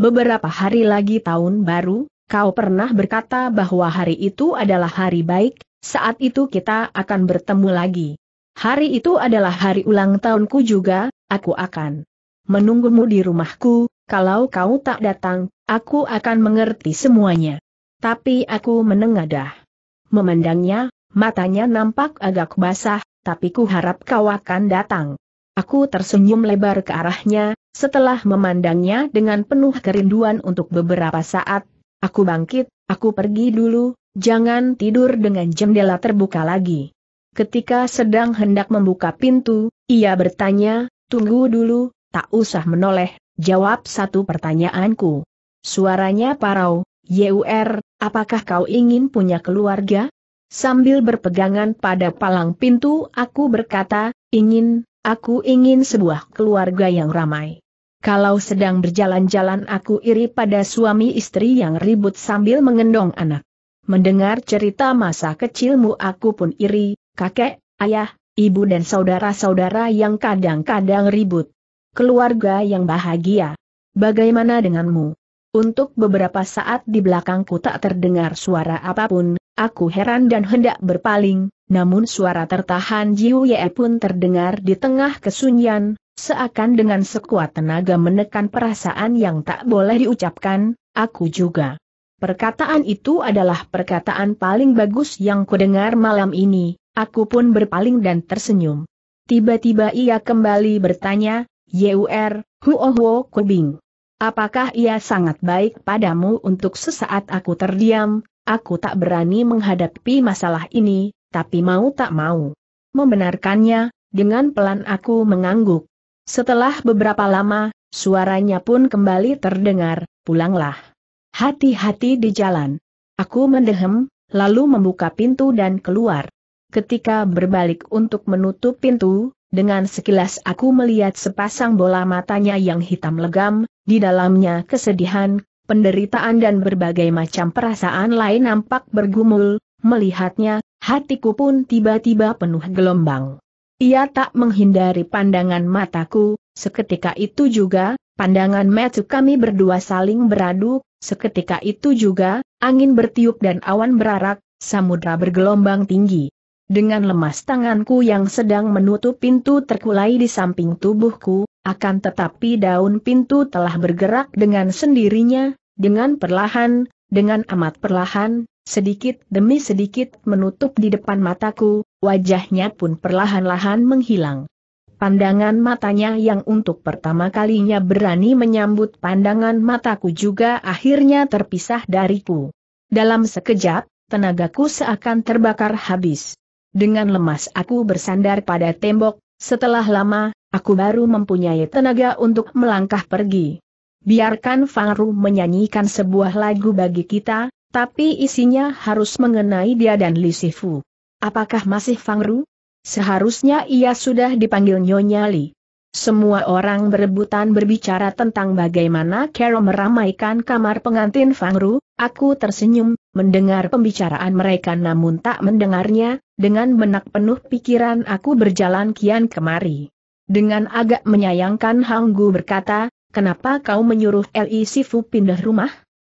Beberapa hari lagi tahun baru, Kau pernah berkata bahwa hari itu adalah hari baik, saat itu kita akan bertemu lagi. Hari itu adalah hari ulang tahunku juga, aku akan menunggumu di rumahku, kalau kau tak datang, aku akan mengerti semuanya. Tapi aku menengadah. Memandangnya, matanya nampak agak basah, tapi ku harap kau akan datang. Aku tersenyum lebar ke arahnya, setelah memandangnya dengan penuh kerinduan untuk beberapa saat, Aku bangkit, aku pergi dulu, jangan tidur dengan jendela terbuka lagi. Ketika sedang hendak membuka pintu, ia bertanya, tunggu dulu, tak usah menoleh, jawab satu pertanyaanku. Suaranya parau, Yur, er, apakah kau ingin punya keluarga? Sambil berpegangan pada palang pintu aku berkata, ingin, aku ingin sebuah keluarga yang ramai. Kalau sedang berjalan-jalan aku iri pada suami istri yang ribut sambil mengendong anak. Mendengar cerita masa kecilmu aku pun iri, kakek, ayah, ibu dan saudara-saudara yang kadang-kadang ribut. Keluarga yang bahagia. Bagaimana denganmu? Untuk beberapa saat di belakangku tak terdengar suara apapun, aku heran dan hendak berpaling, namun suara tertahan Jiu Ye pun terdengar di tengah kesunyian, seakan dengan sekuat tenaga menekan perasaan yang tak boleh diucapkan, aku juga. Perkataan itu adalah perkataan paling bagus yang kudengar malam ini, aku pun berpaling dan tersenyum. Tiba-tiba ia kembali bertanya, Yur, er, huohuo kubing. Apakah ia sangat baik padamu untuk sesaat aku terdiam, aku tak berani menghadapi masalah ini, tapi mau tak mau. Membenarkannya, dengan pelan aku mengangguk. Setelah beberapa lama, suaranya pun kembali terdengar, pulanglah. Hati-hati di jalan. Aku mendehem, lalu membuka pintu dan keluar. Ketika berbalik untuk menutup pintu, dengan sekilas aku melihat sepasang bola matanya yang hitam legam, di dalamnya kesedihan, penderitaan dan berbagai macam perasaan lain nampak bergumul, melihatnya, hatiku pun tiba-tiba penuh gelombang. Ia tak menghindari pandangan mataku, seketika itu juga, pandangan metu kami berdua saling beradu, seketika itu juga, angin bertiup dan awan berarak, samudra bergelombang tinggi. Dengan lemas tanganku yang sedang menutup pintu terkulai di samping tubuhku, akan tetapi daun pintu telah bergerak dengan sendirinya, dengan perlahan, dengan amat perlahan, sedikit demi sedikit menutup di depan mataku, wajahnya pun perlahan-lahan menghilang. Pandangan matanya yang untuk pertama kalinya berani menyambut pandangan mataku juga akhirnya terpisah dariku. Dalam sekejap, tenagaku seakan terbakar habis. Dengan lemas aku bersandar pada tembok, setelah lama, aku baru mempunyai tenaga untuk melangkah pergi. Biarkan Fangru menyanyikan sebuah lagu bagi kita, tapi isinya harus mengenai dia dan Lisifu. Apakah masih Fangru? Seharusnya ia sudah dipanggil Nyonya Li. Semua orang berebutan berbicara tentang bagaimana Carol meramaikan kamar pengantin Fangru, aku tersenyum, mendengar pembicaraan mereka namun tak mendengarnya, dengan benak penuh pikiran aku berjalan kian kemari. Dengan agak menyayangkan Hanggu berkata, kenapa kau menyuruh Li Sifu pindah rumah?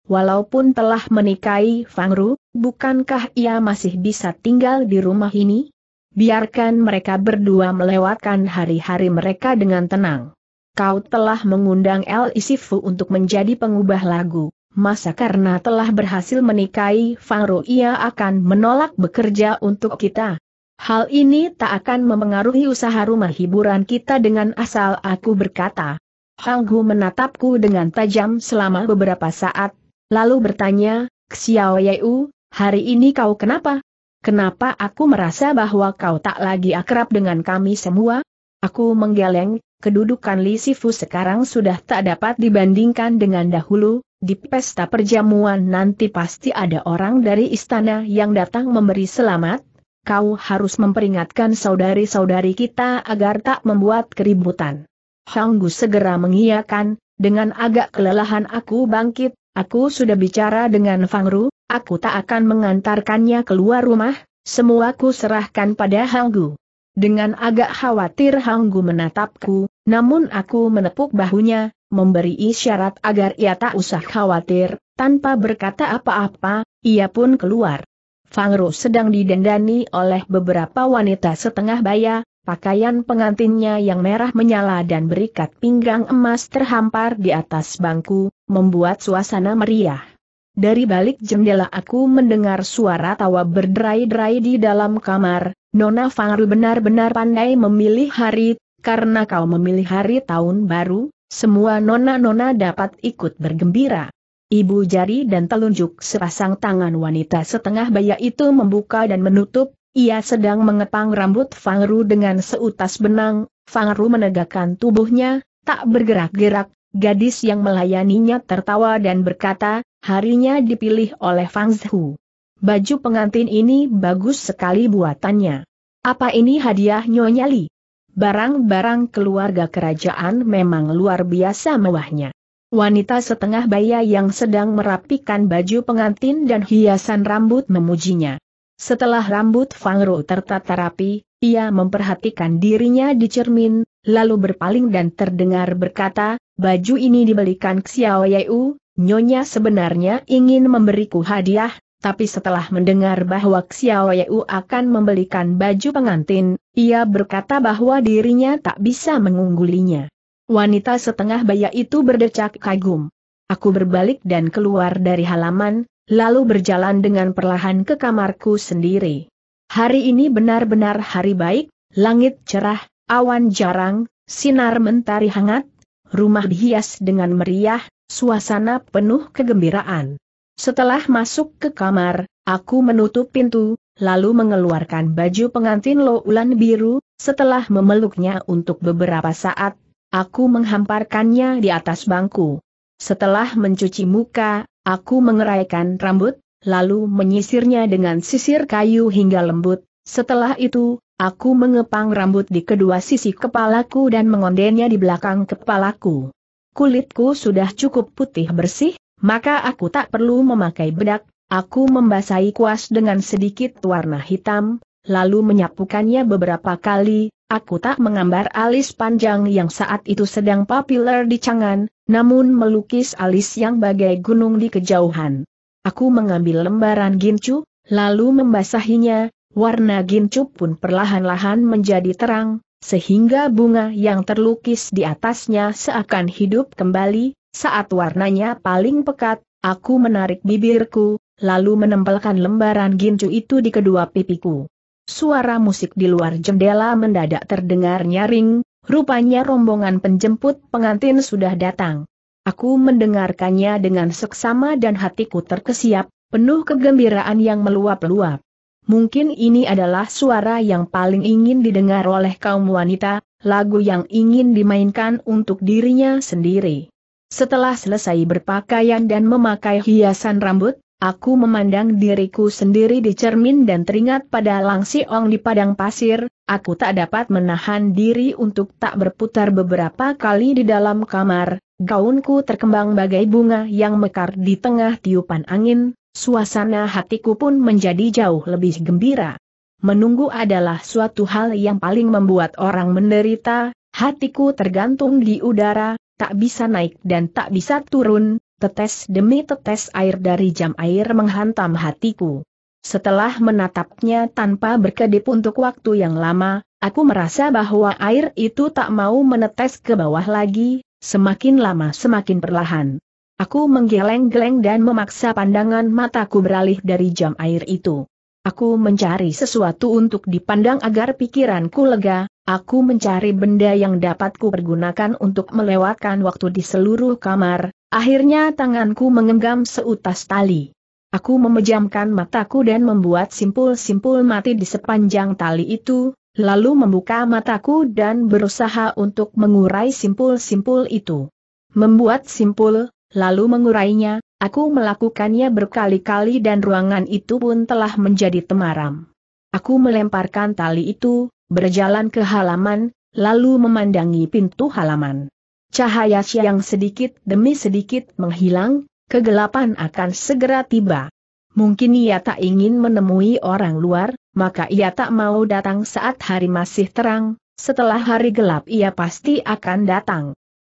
Walaupun telah menikahi Fangru, Bukankah ia masih bisa tinggal di rumah ini? Biarkan mereka berdua melewatkan hari-hari mereka dengan tenang. Kau telah mengundang El Isifu untuk menjadi pengubah lagu. Masa karena telah berhasil menikahi Fangru ia akan menolak bekerja untuk kita. Hal ini tak akan memengaruhi usaha rumah hiburan kita dengan asal aku berkata. Hang menatapku dengan tajam selama beberapa saat, lalu bertanya, Xiao Yeu, Hari ini kau kenapa? Kenapa aku merasa bahwa kau tak lagi akrab dengan kami semua? Aku menggeleng, kedudukan Li Sifu sekarang sudah tak dapat dibandingkan dengan dahulu, di pesta perjamuan nanti pasti ada orang dari istana yang datang memberi selamat, kau harus memperingatkan saudari-saudari kita agar tak membuat keributan. Hanggu segera mengiyakan, dengan agak kelelahan aku bangkit, aku sudah bicara dengan Fang Ru. Aku tak akan mengantarkannya keluar rumah, semua ku serahkan pada Hanggu. Dengan agak khawatir Hanggu menatapku, namun aku menepuk bahunya, memberi isyarat agar ia tak usah khawatir, tanpa berkata apa-apa, ia pun keluar. Fangro sedang didendani oleh beberapa wanita setengah baya, pakaian pengantinnya yang merah menyala dan berikat pinggang emas terhampar di atas bangku, membuat suasana meriah. Dari balik jendela aku mendengar suara tawa berderai-derai di dalam kamar, Nona Fangru benar-benar pandai memilih hari, karena kau memilih hari tahun baru, semua nona-nona dapat ikut bergembira. Ibu jari dan telunjuk sepasang tangan wanita setengah baya itu membuka dan menutup, ia sedang mengepang rambut Fangru dengan seutas benang, Fangru menegakkan tubuhnya, tak bergerak-gerak, Gadis yang melayaninya tertawa dan berkata, harinya dipilih oleh Fang Zhu. Baju pengantin ini bagus sekali buatannya. Apa ini hadiah Nyonya Li? Barang-barang keluarga kerajaan memang luar biasa mewahnya. Wanita setengah baya yang sedang merapikan baju pengantin dan hiasan rambut memujinya. Setelah rambut Fang Ru tertata rapi, ia memperhatikan dirinya di cermin, lalu berpaling dan terdengar berkata, baju ini dibelikan Xiao Yeu, Nyonya sebenarnya ingin memberiku hadiah, tapi setelah mendengar bahwa Xiao Yu akan membelikan baju pengantin, ia berkata bahwa dirinya tak bisa mengunggulinya. Wanita setengah baya itu berdecak kagum. Aku berbalik dan keluar dari halaman, lalu berjalan dengan perlahan ke kamarku sendiri. Hari ini benar-benar hari baik, langit cerah, awan jarang, sinar mentari hangat, rumah dihias dengan meriah, Suasana penuh kegembiraan. Setelah masuk ke kamar, aku menutup pintu, lalu mengeluarkan baju pengantin Lo ulan biru, setelah memeluknya untuk beberapa saat, aku menghamparkannya di atas bangku. Setelah mencuci muka, aku mengeraikan rambut, lalu menyisirnya dengan sisir kayu hingga lembut, setelah itu, aku mengepang rambut di kedua sisi kepalaku dan mengondennya di belakang kepalaku kulitku sudah cukup putih bersih, maka aku tak perlu memakai bedak, aku membasahi kuas dengan sedikit warna hitam, lalu menyapukannya beberapa kali, aku tak mengambar alis panjang yang saat itu sedang populer di cangan, namun melukis alis yang bagai gunung di kejauhan. Aku mengambil lembaran gincu, lalu membasahinya, warna gincu pun perlahan-lahan menjadi terang, sehingga bunga yang terlukis di atasnya seakan hidup kembali, saat warnanya paling pekat, aku menarik bibirku, lalu menempelkan lembaran gincu itu di kedua pipiku. Suara musik di luar jendela mendadak terdengar nyaring, rupanya rombongan penjemput pengantin sudah datang. Aku mendengarkannya dengan seksama dan hatiku terkesiap, penuh kegembiraan yang meluap-luap. Mungkin ini adalah suara yang paling ingin didengar oleh kaum wanita, lagu yang ingin dimainkan untuk dirinya sendiri. Setelah selesai berpakaian dan memakai hiasan rambut, aku memandang diriku sendiri di cermin dan teringat pada langsi ong di padang pasir, aku tak dapat menahan diri untuk tak berputar beberapa kali di dalam kamar, gaunku terkembang bagai bunga yang mekar di tengah tiupan angin, Suasana hatiku pun menjadi jauh lebih gembira. Menunggu adalah suatu hal yang paling membuat orang menderita, hatiku tergantung di udara, tak bisa naik dan tak bisa turun, tetes demi tetes air dari jam air menghantam hatiku. Setelah menatapnya tanpa berkedip untuk waktu yang lama, aku merasa bahwa air itu tak mau menetes ke bawah lagi, semakin lama semakin perlahan. Aku menggeleng-geleng dan memaksa pandangan mataku beralih dari jam air itu. Aku mencari sesuatu untuk dipandang agar pikiranku lega, aku mencari benda yang dapat ku pergunakan untuk melewatkan waktu di seluruh kamar, akhirnya tanganku mengenggam seutas tali. Aku memejamkan mataku dan membuat simpul-simpul mati di sepanjang tali itu, lalu membuka mataku dan berusaha untuk mengurai simpul-simpul itu. Membuat simpul, lalu mengurainya, aku melakukannya berkali-kali dan ruangan itu pun telah menjadi temaram. Aku melemparkan tali itu, berjalan ke halaman, lalu memandangi pintu halaman. Cahaya siang sedikit demi sedikit menghilang, kegelapan akan segera tiba. Mungkin ia tak ingin menemui orang luar, maka ia tak mau datang saat hari masih terang, setelah hari gelap ia pasti akan datang.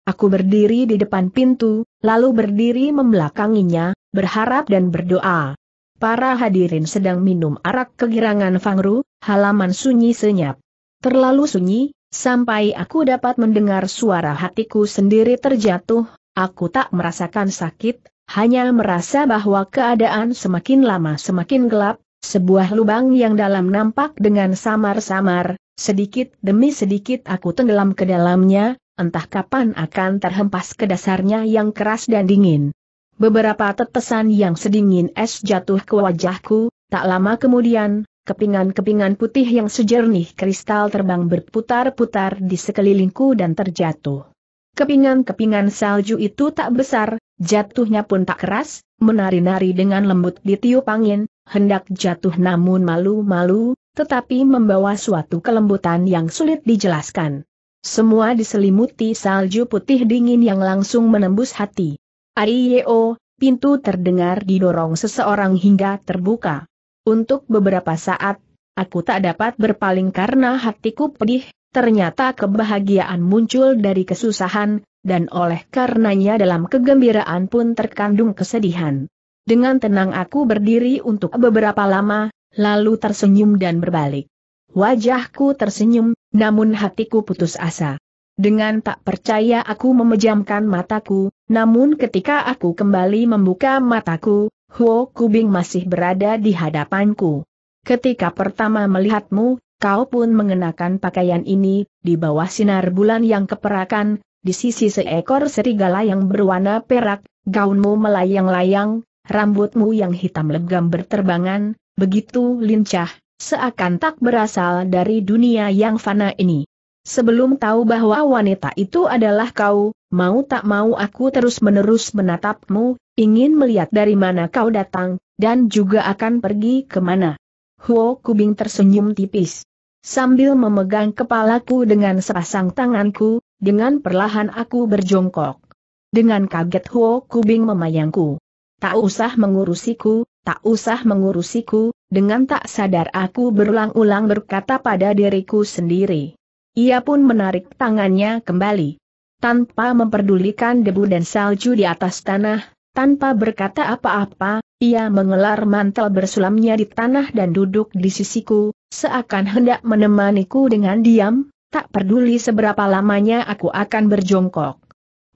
Aku berdiri di depan pintu, lalu berdiri membelakanginya, berharap dan berdoa. Para hadirin sedang minum arak kegirangan Fangru, halaman sunyi senyap. Terlalu sunyi, sampai aku dapat mendengar suara hatiku sendiri terjatuh, aku tak merasakan sakit, hanya merasa bahwa keadaan semakin lama semakin gelap, sebuah lubang yang dalam nampak dengan samar-samar, sedikit demi sedikit aku tenggelam ke dalamnya, entah kapan akan terhempas ke dasarnya yang keras dan dingin. Beberapa tetesan yang sedingin es jatuh ke wajahku, tak lama kemudian, kepingan-kepingan putih yang sejernih kristal terbang berputar-putar di sekelilingku dan terjatuh. Kepingan-kepingan salju itu tak besar, jatuhnya pun tak keras, menari-nari dengan lembut ditiup angin, hendak jatuh namun malu-malu, tetapi membawa suatu kelembutan yang sulit dijelaskan. Semua diselimuti salju putih dingin yang langsung menembus hati. Aiyo, pintu terdengar didorong seseorang hingga terbuka. Untuk beberapa saat, aku tak dapat berpaling karena hatiku pedih, ternyata kebahagiaan muncul dari kesusahan, dan oleh karenanya dalam kegembiraan pun terkandung kesedihan. Dengan tenang aku berdiri untuk beberapa lama, lalu tersenyum dan berbalik. Wajahku tersenyum, namun hatiku putus asa. Dengan tak percaya aku memejamkan mataku, namun ketika aku kembali membuka mataku, Huo Kubing masih berada di hadapanku. Ketika pertama melihatmu, kau pun mengenakan pakaian ini, di bawah sinar bulan yang keperakan, di sisi seekor serigala yang berwarna perak, gaunmu melayang-layang, rambutmu yang hitam legam berterbangan, begitu lincah, Seakan tak berasal dari dunia yang fana ini. Sebelum tahu bahwa wanita itu adalah kau, mau tak mau aku terus-menerus menatapmu, ingin melihat dari mana kau datang, dan juga akan pergi ke mana. Huo Kubing tersenyum tipis. Sambil memegang kepalaku dengan sepasang tanganku, dengan perlahan aku berjongkok. Dengan kaget Huo Kubing memayangku. Tak usah mengurusiku, tak usah mengurusiku, dengan tak sadar aku berulang-ulang berkata pada diriku sendiri. Ia pun menarik tangannya kembali. Tanpa memperdulikan debu dan salju di atas tanah, tanpa berkata apa-apa, ia mengelar mantel bersulamnya di tanah dan duduk di sisiku, seakan hendak menemaniku dengan diam, tak peduli seberapa lamanya aku akan berjongkok.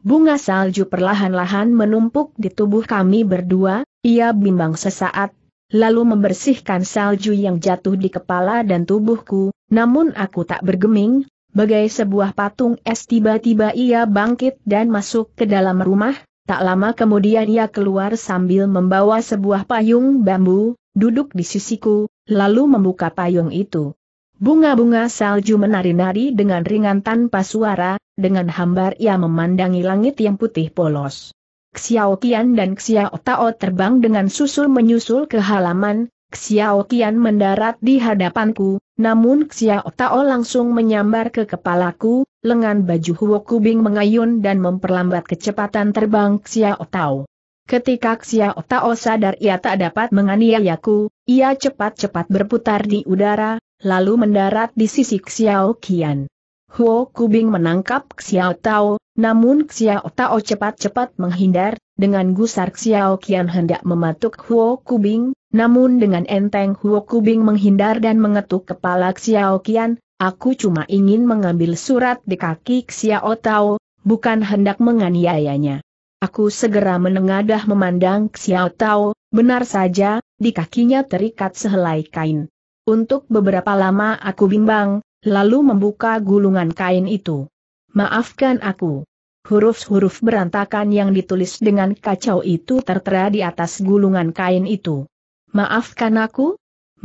Bunga salju perlahan-lahan menumpuk di tubuh kami berdua, ia bimbang sesaat, lalu membersihkan salju yang jatuh di kepala dan tubuhku, namun aku tak bergeming, bagai sebuah patung es tiba-tiba ia bangkit dan masuk ke dalam rumah, tak lama kemudian ia keluar sambil membawa sebuah payung bambu, duduk di sisiku, lalu membuka payung itu. Bunga-bunga salju menari-nari dengan ringan tanpa suara, dengan hambar ia memandangi langit yang putih polos. Xiao Qian dan Xiao Tao terbang dengan susul menyusul ke halaman, Xiao Qian mendarat di hadapanku, namun Xiao Tao langsung menyambar ke kepalaku, lengan baju Huo Kubing mengayun dan memperlambat kecepatan terbang Xiao Tao. Ketika Xiao Tao sadar ia tak dapat menganiayaku, ia cepat-cepat berputar di udara, lalu mendarat di sisi Xiao Qian. Huo Kubing menangkap Xiao Tao, namun Xiao Tao cepat-cepat menghindar, dengan gusar Xiao Qian hendak mematuk Huo Kubing, namun dengan enteng Huo Kubing menghindar dan mengetuk kepala Xiao Qian, aku cuma ingin mengambil surat di kaki Xiao Tao, bukan hendak menganiayanya. Aku segera menengadah memandang Xiao Tao, benar saja, di kakinya terikat sehelai kain. Untuk beberapa lama aku bimbang, lalu membuka gulungan kain itu. Maafkan aku. Huruf-huruf berantakan yang ditulis dengan kacau itu tertera di atas gulungan kain itu. Maafkan aku?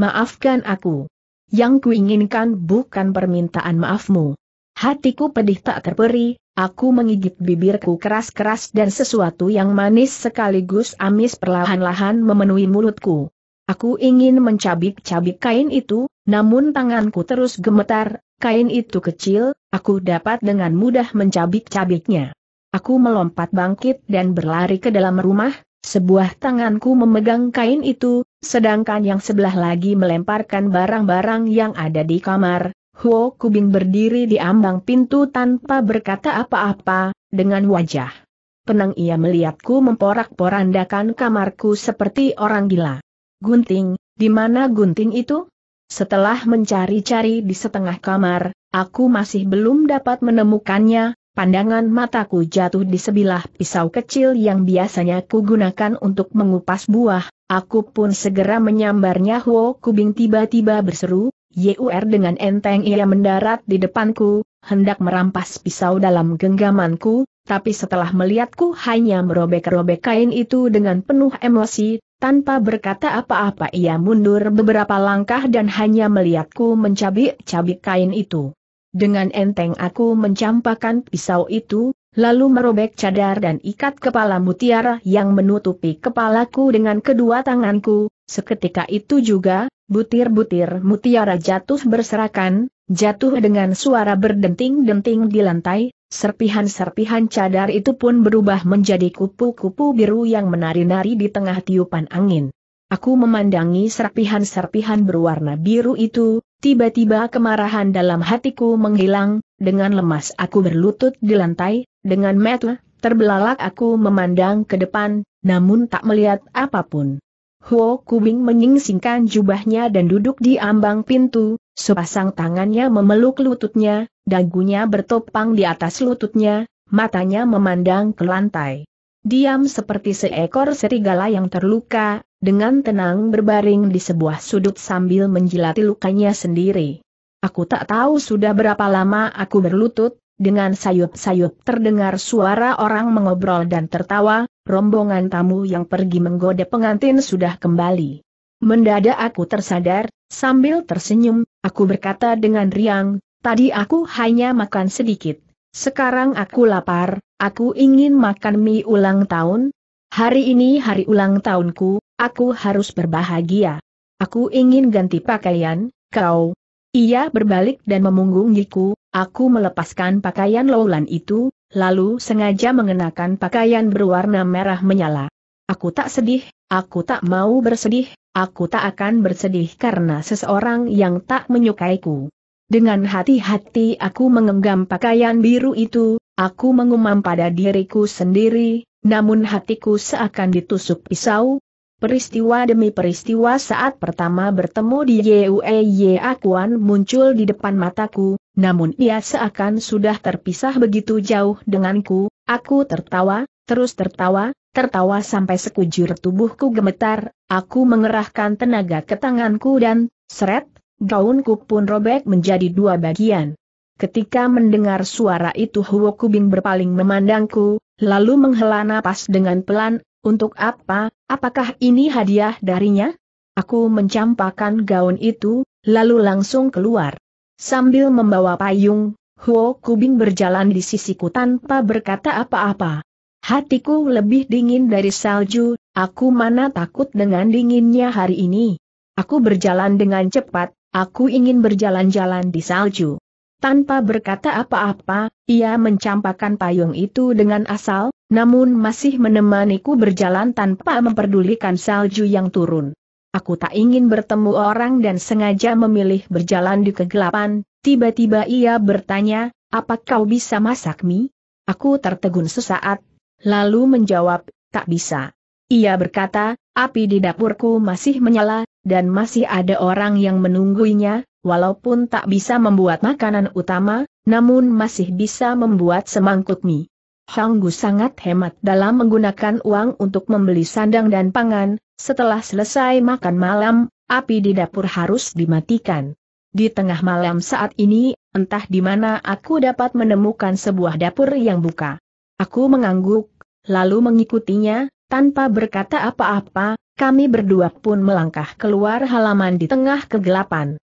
Maafkan aku. Yang kuinginkan bukan permintaan maafmu. Hatiku pedih tak terperi, aku mengigit bibirku keras-keras dan sesuatu yang manis sekaligus amis perlahan-lahan memenuhi mulutku. Aku ingin mencabik-cabik kain itu, namun tanganku terus gemetar, kain itu kecil, aku dapat dengan mudah mencabik-cabiknya. Aku melompat bangkit dan berlari ke dalam rumah, sebuah tanganku memegang kain itu, sedangkan yang sebelah lagi melemparkan barang-barang yang ada di kamar. Huo Kubing berdiri di ambang pintu tanpa berkata apa-apa, dengan wajah. Penang ia melihatku memporak-porandakan kamarku seperti orang gila. Gunting, di mana gunting itu? Setelah mencari-cari di setengah kamar, aku masih belum dapat menemukannya, pandangan mataku jatuh di sebilah pisau kecil yang biasanya kugunakan untuk mengupas buah, aku pun segera menyambarnya Huo Kubing tiba-tiba berseru, Yur dengan enteng ia mendarat di depanku, hendak merampas pisau dalam genggamanku, tapi setelah melihatku hanya merobek-robek kain itu dengan penuh emosi, tanpa berkata apa-apa ia mundur beberapa langkah dan hanya melihatku mencabik-cabik kain itu. Dengan enteng aku mencampakkan pisau itu, lalu merobek cadar dan ikat kepala mutiara yang menutupi kepalaku dengan kedua tanganku, seketika itu juga, butir-butir mutiara jatuh berserakan, Jatuh dengan suara berdenting-denting di lantai, serpihan-serpihan cadar itu pun berubah menjadi kupu-kupu biru yang menari-nari di tengah tiupan angin. Aku memandangi serpihan-serpihan berwarna biru itu, tiba-tiba kemarahan dalam hatiku menghilang, dengan lemas aku berlutut di lantai, dengan metu, terbelalak aku memandang ke depan, namun tak melihat apapun. Huo Kubing menyingsingkan jubahnya dan duduk di ambang pintu, sepasang tangannya memeluk lututnya, dagunya bertopang di atas lututnya, matanya memandang ke lantai. Diam seperti seekor serigala yang terluka, dengan tenang berbaring di sebuah sudut sambil menjilati lukanya sendiri. Aku tak tahu sudah berapa lama aku berlutut, dengan sayup-sayup terdengar suara orang mengobrol dan tertawa, rombongan tamu yang pergi menggoda pengantin sudah kembali. Mendadak aku tersadar, sambil tersenyum, aku berkata dengan riang, tadi aku hanya makan sedikit. Sekarang aku lapar, aku ingin makan mie ulang tahun. Hari ini hari ulang tahunku, aku harus berbahagia. Aku ingin ganti pakaian, kau. Ia berbalik dan memunggungiku, aku melepaskan pakaian Lowlan itu, lalu sengaja mengenakan pakaian berwarna merah menyala. Aku tak sedih, aku tak mau bersedih, aku tak akan bersedih karena seseorang yang tak menyukaiku. Dengan hati-hati aku mengenggam pakaian biru itu, aku mengumam pada diriku sendiri, namun hatiku seakan ditusuk pisau, Peristiwa demi peristiwa saat pertama bertemu di YUEY Akuan muncul di depan mataku, namun ia seakan sudah terpisah begitu jauh denganku, aku tertawa, terus tertawa, tertawa sampai sekujur tubuhku gemetar, aku mengerahkan tenaga ke tanganku dan, seret, gaunku pun robek menjadi dua bagian. Ketika mendengar suara itu Huo Kubing berpaling memandangku, lalu menghela napas dengan pelan, untuk apa, apakah ini hadiah darinya? Aku mencampakkan gaun itu, lalu langsung keluar. Sambil membawa payung, Huo Kubing berjalan di sisiku tanpa berkata apa-apa. Hatiku lebih dingin dari salju, aku mana takut dengan dinginnya hari ini. Aku berjalan dengan cepat, aku ingin berjalan-jalan di salju. Tanpa berkata apa-apa, ia mencampakkan payung itu dengan asal, namun masih menemaniku berjalan tanpa memperdulikan salju yang turun. Aku tak ingin bertemu orang dan sengaja memilih berjalan di kegelapan, tiba-tiba ia bertanya, apa kau bisa masak mie? Aku tertegun sesaat, lalu menjawab, tak bisa. Ia berkata, api di dapurku masih menyala, dan masih ada orang yang menunggunya. walaupun tak bisa membuat makanan utama, namun masih bisa membuat semangkuk mie. Shanggu sangat hemat dalam menggunakan uang untuk membeli sandang dan pangan, setelah selesai makan malam, api di dapur harus dimatikan. Di tengah malam saat ini, entah di mana aku dapat menemukan sebuah dapur yang buka. Aku mengangguk, lalu mengikutinya, tanpa berkata apa-apa, kami berdua pun melangkah keluar halaman di tengah kegelapan.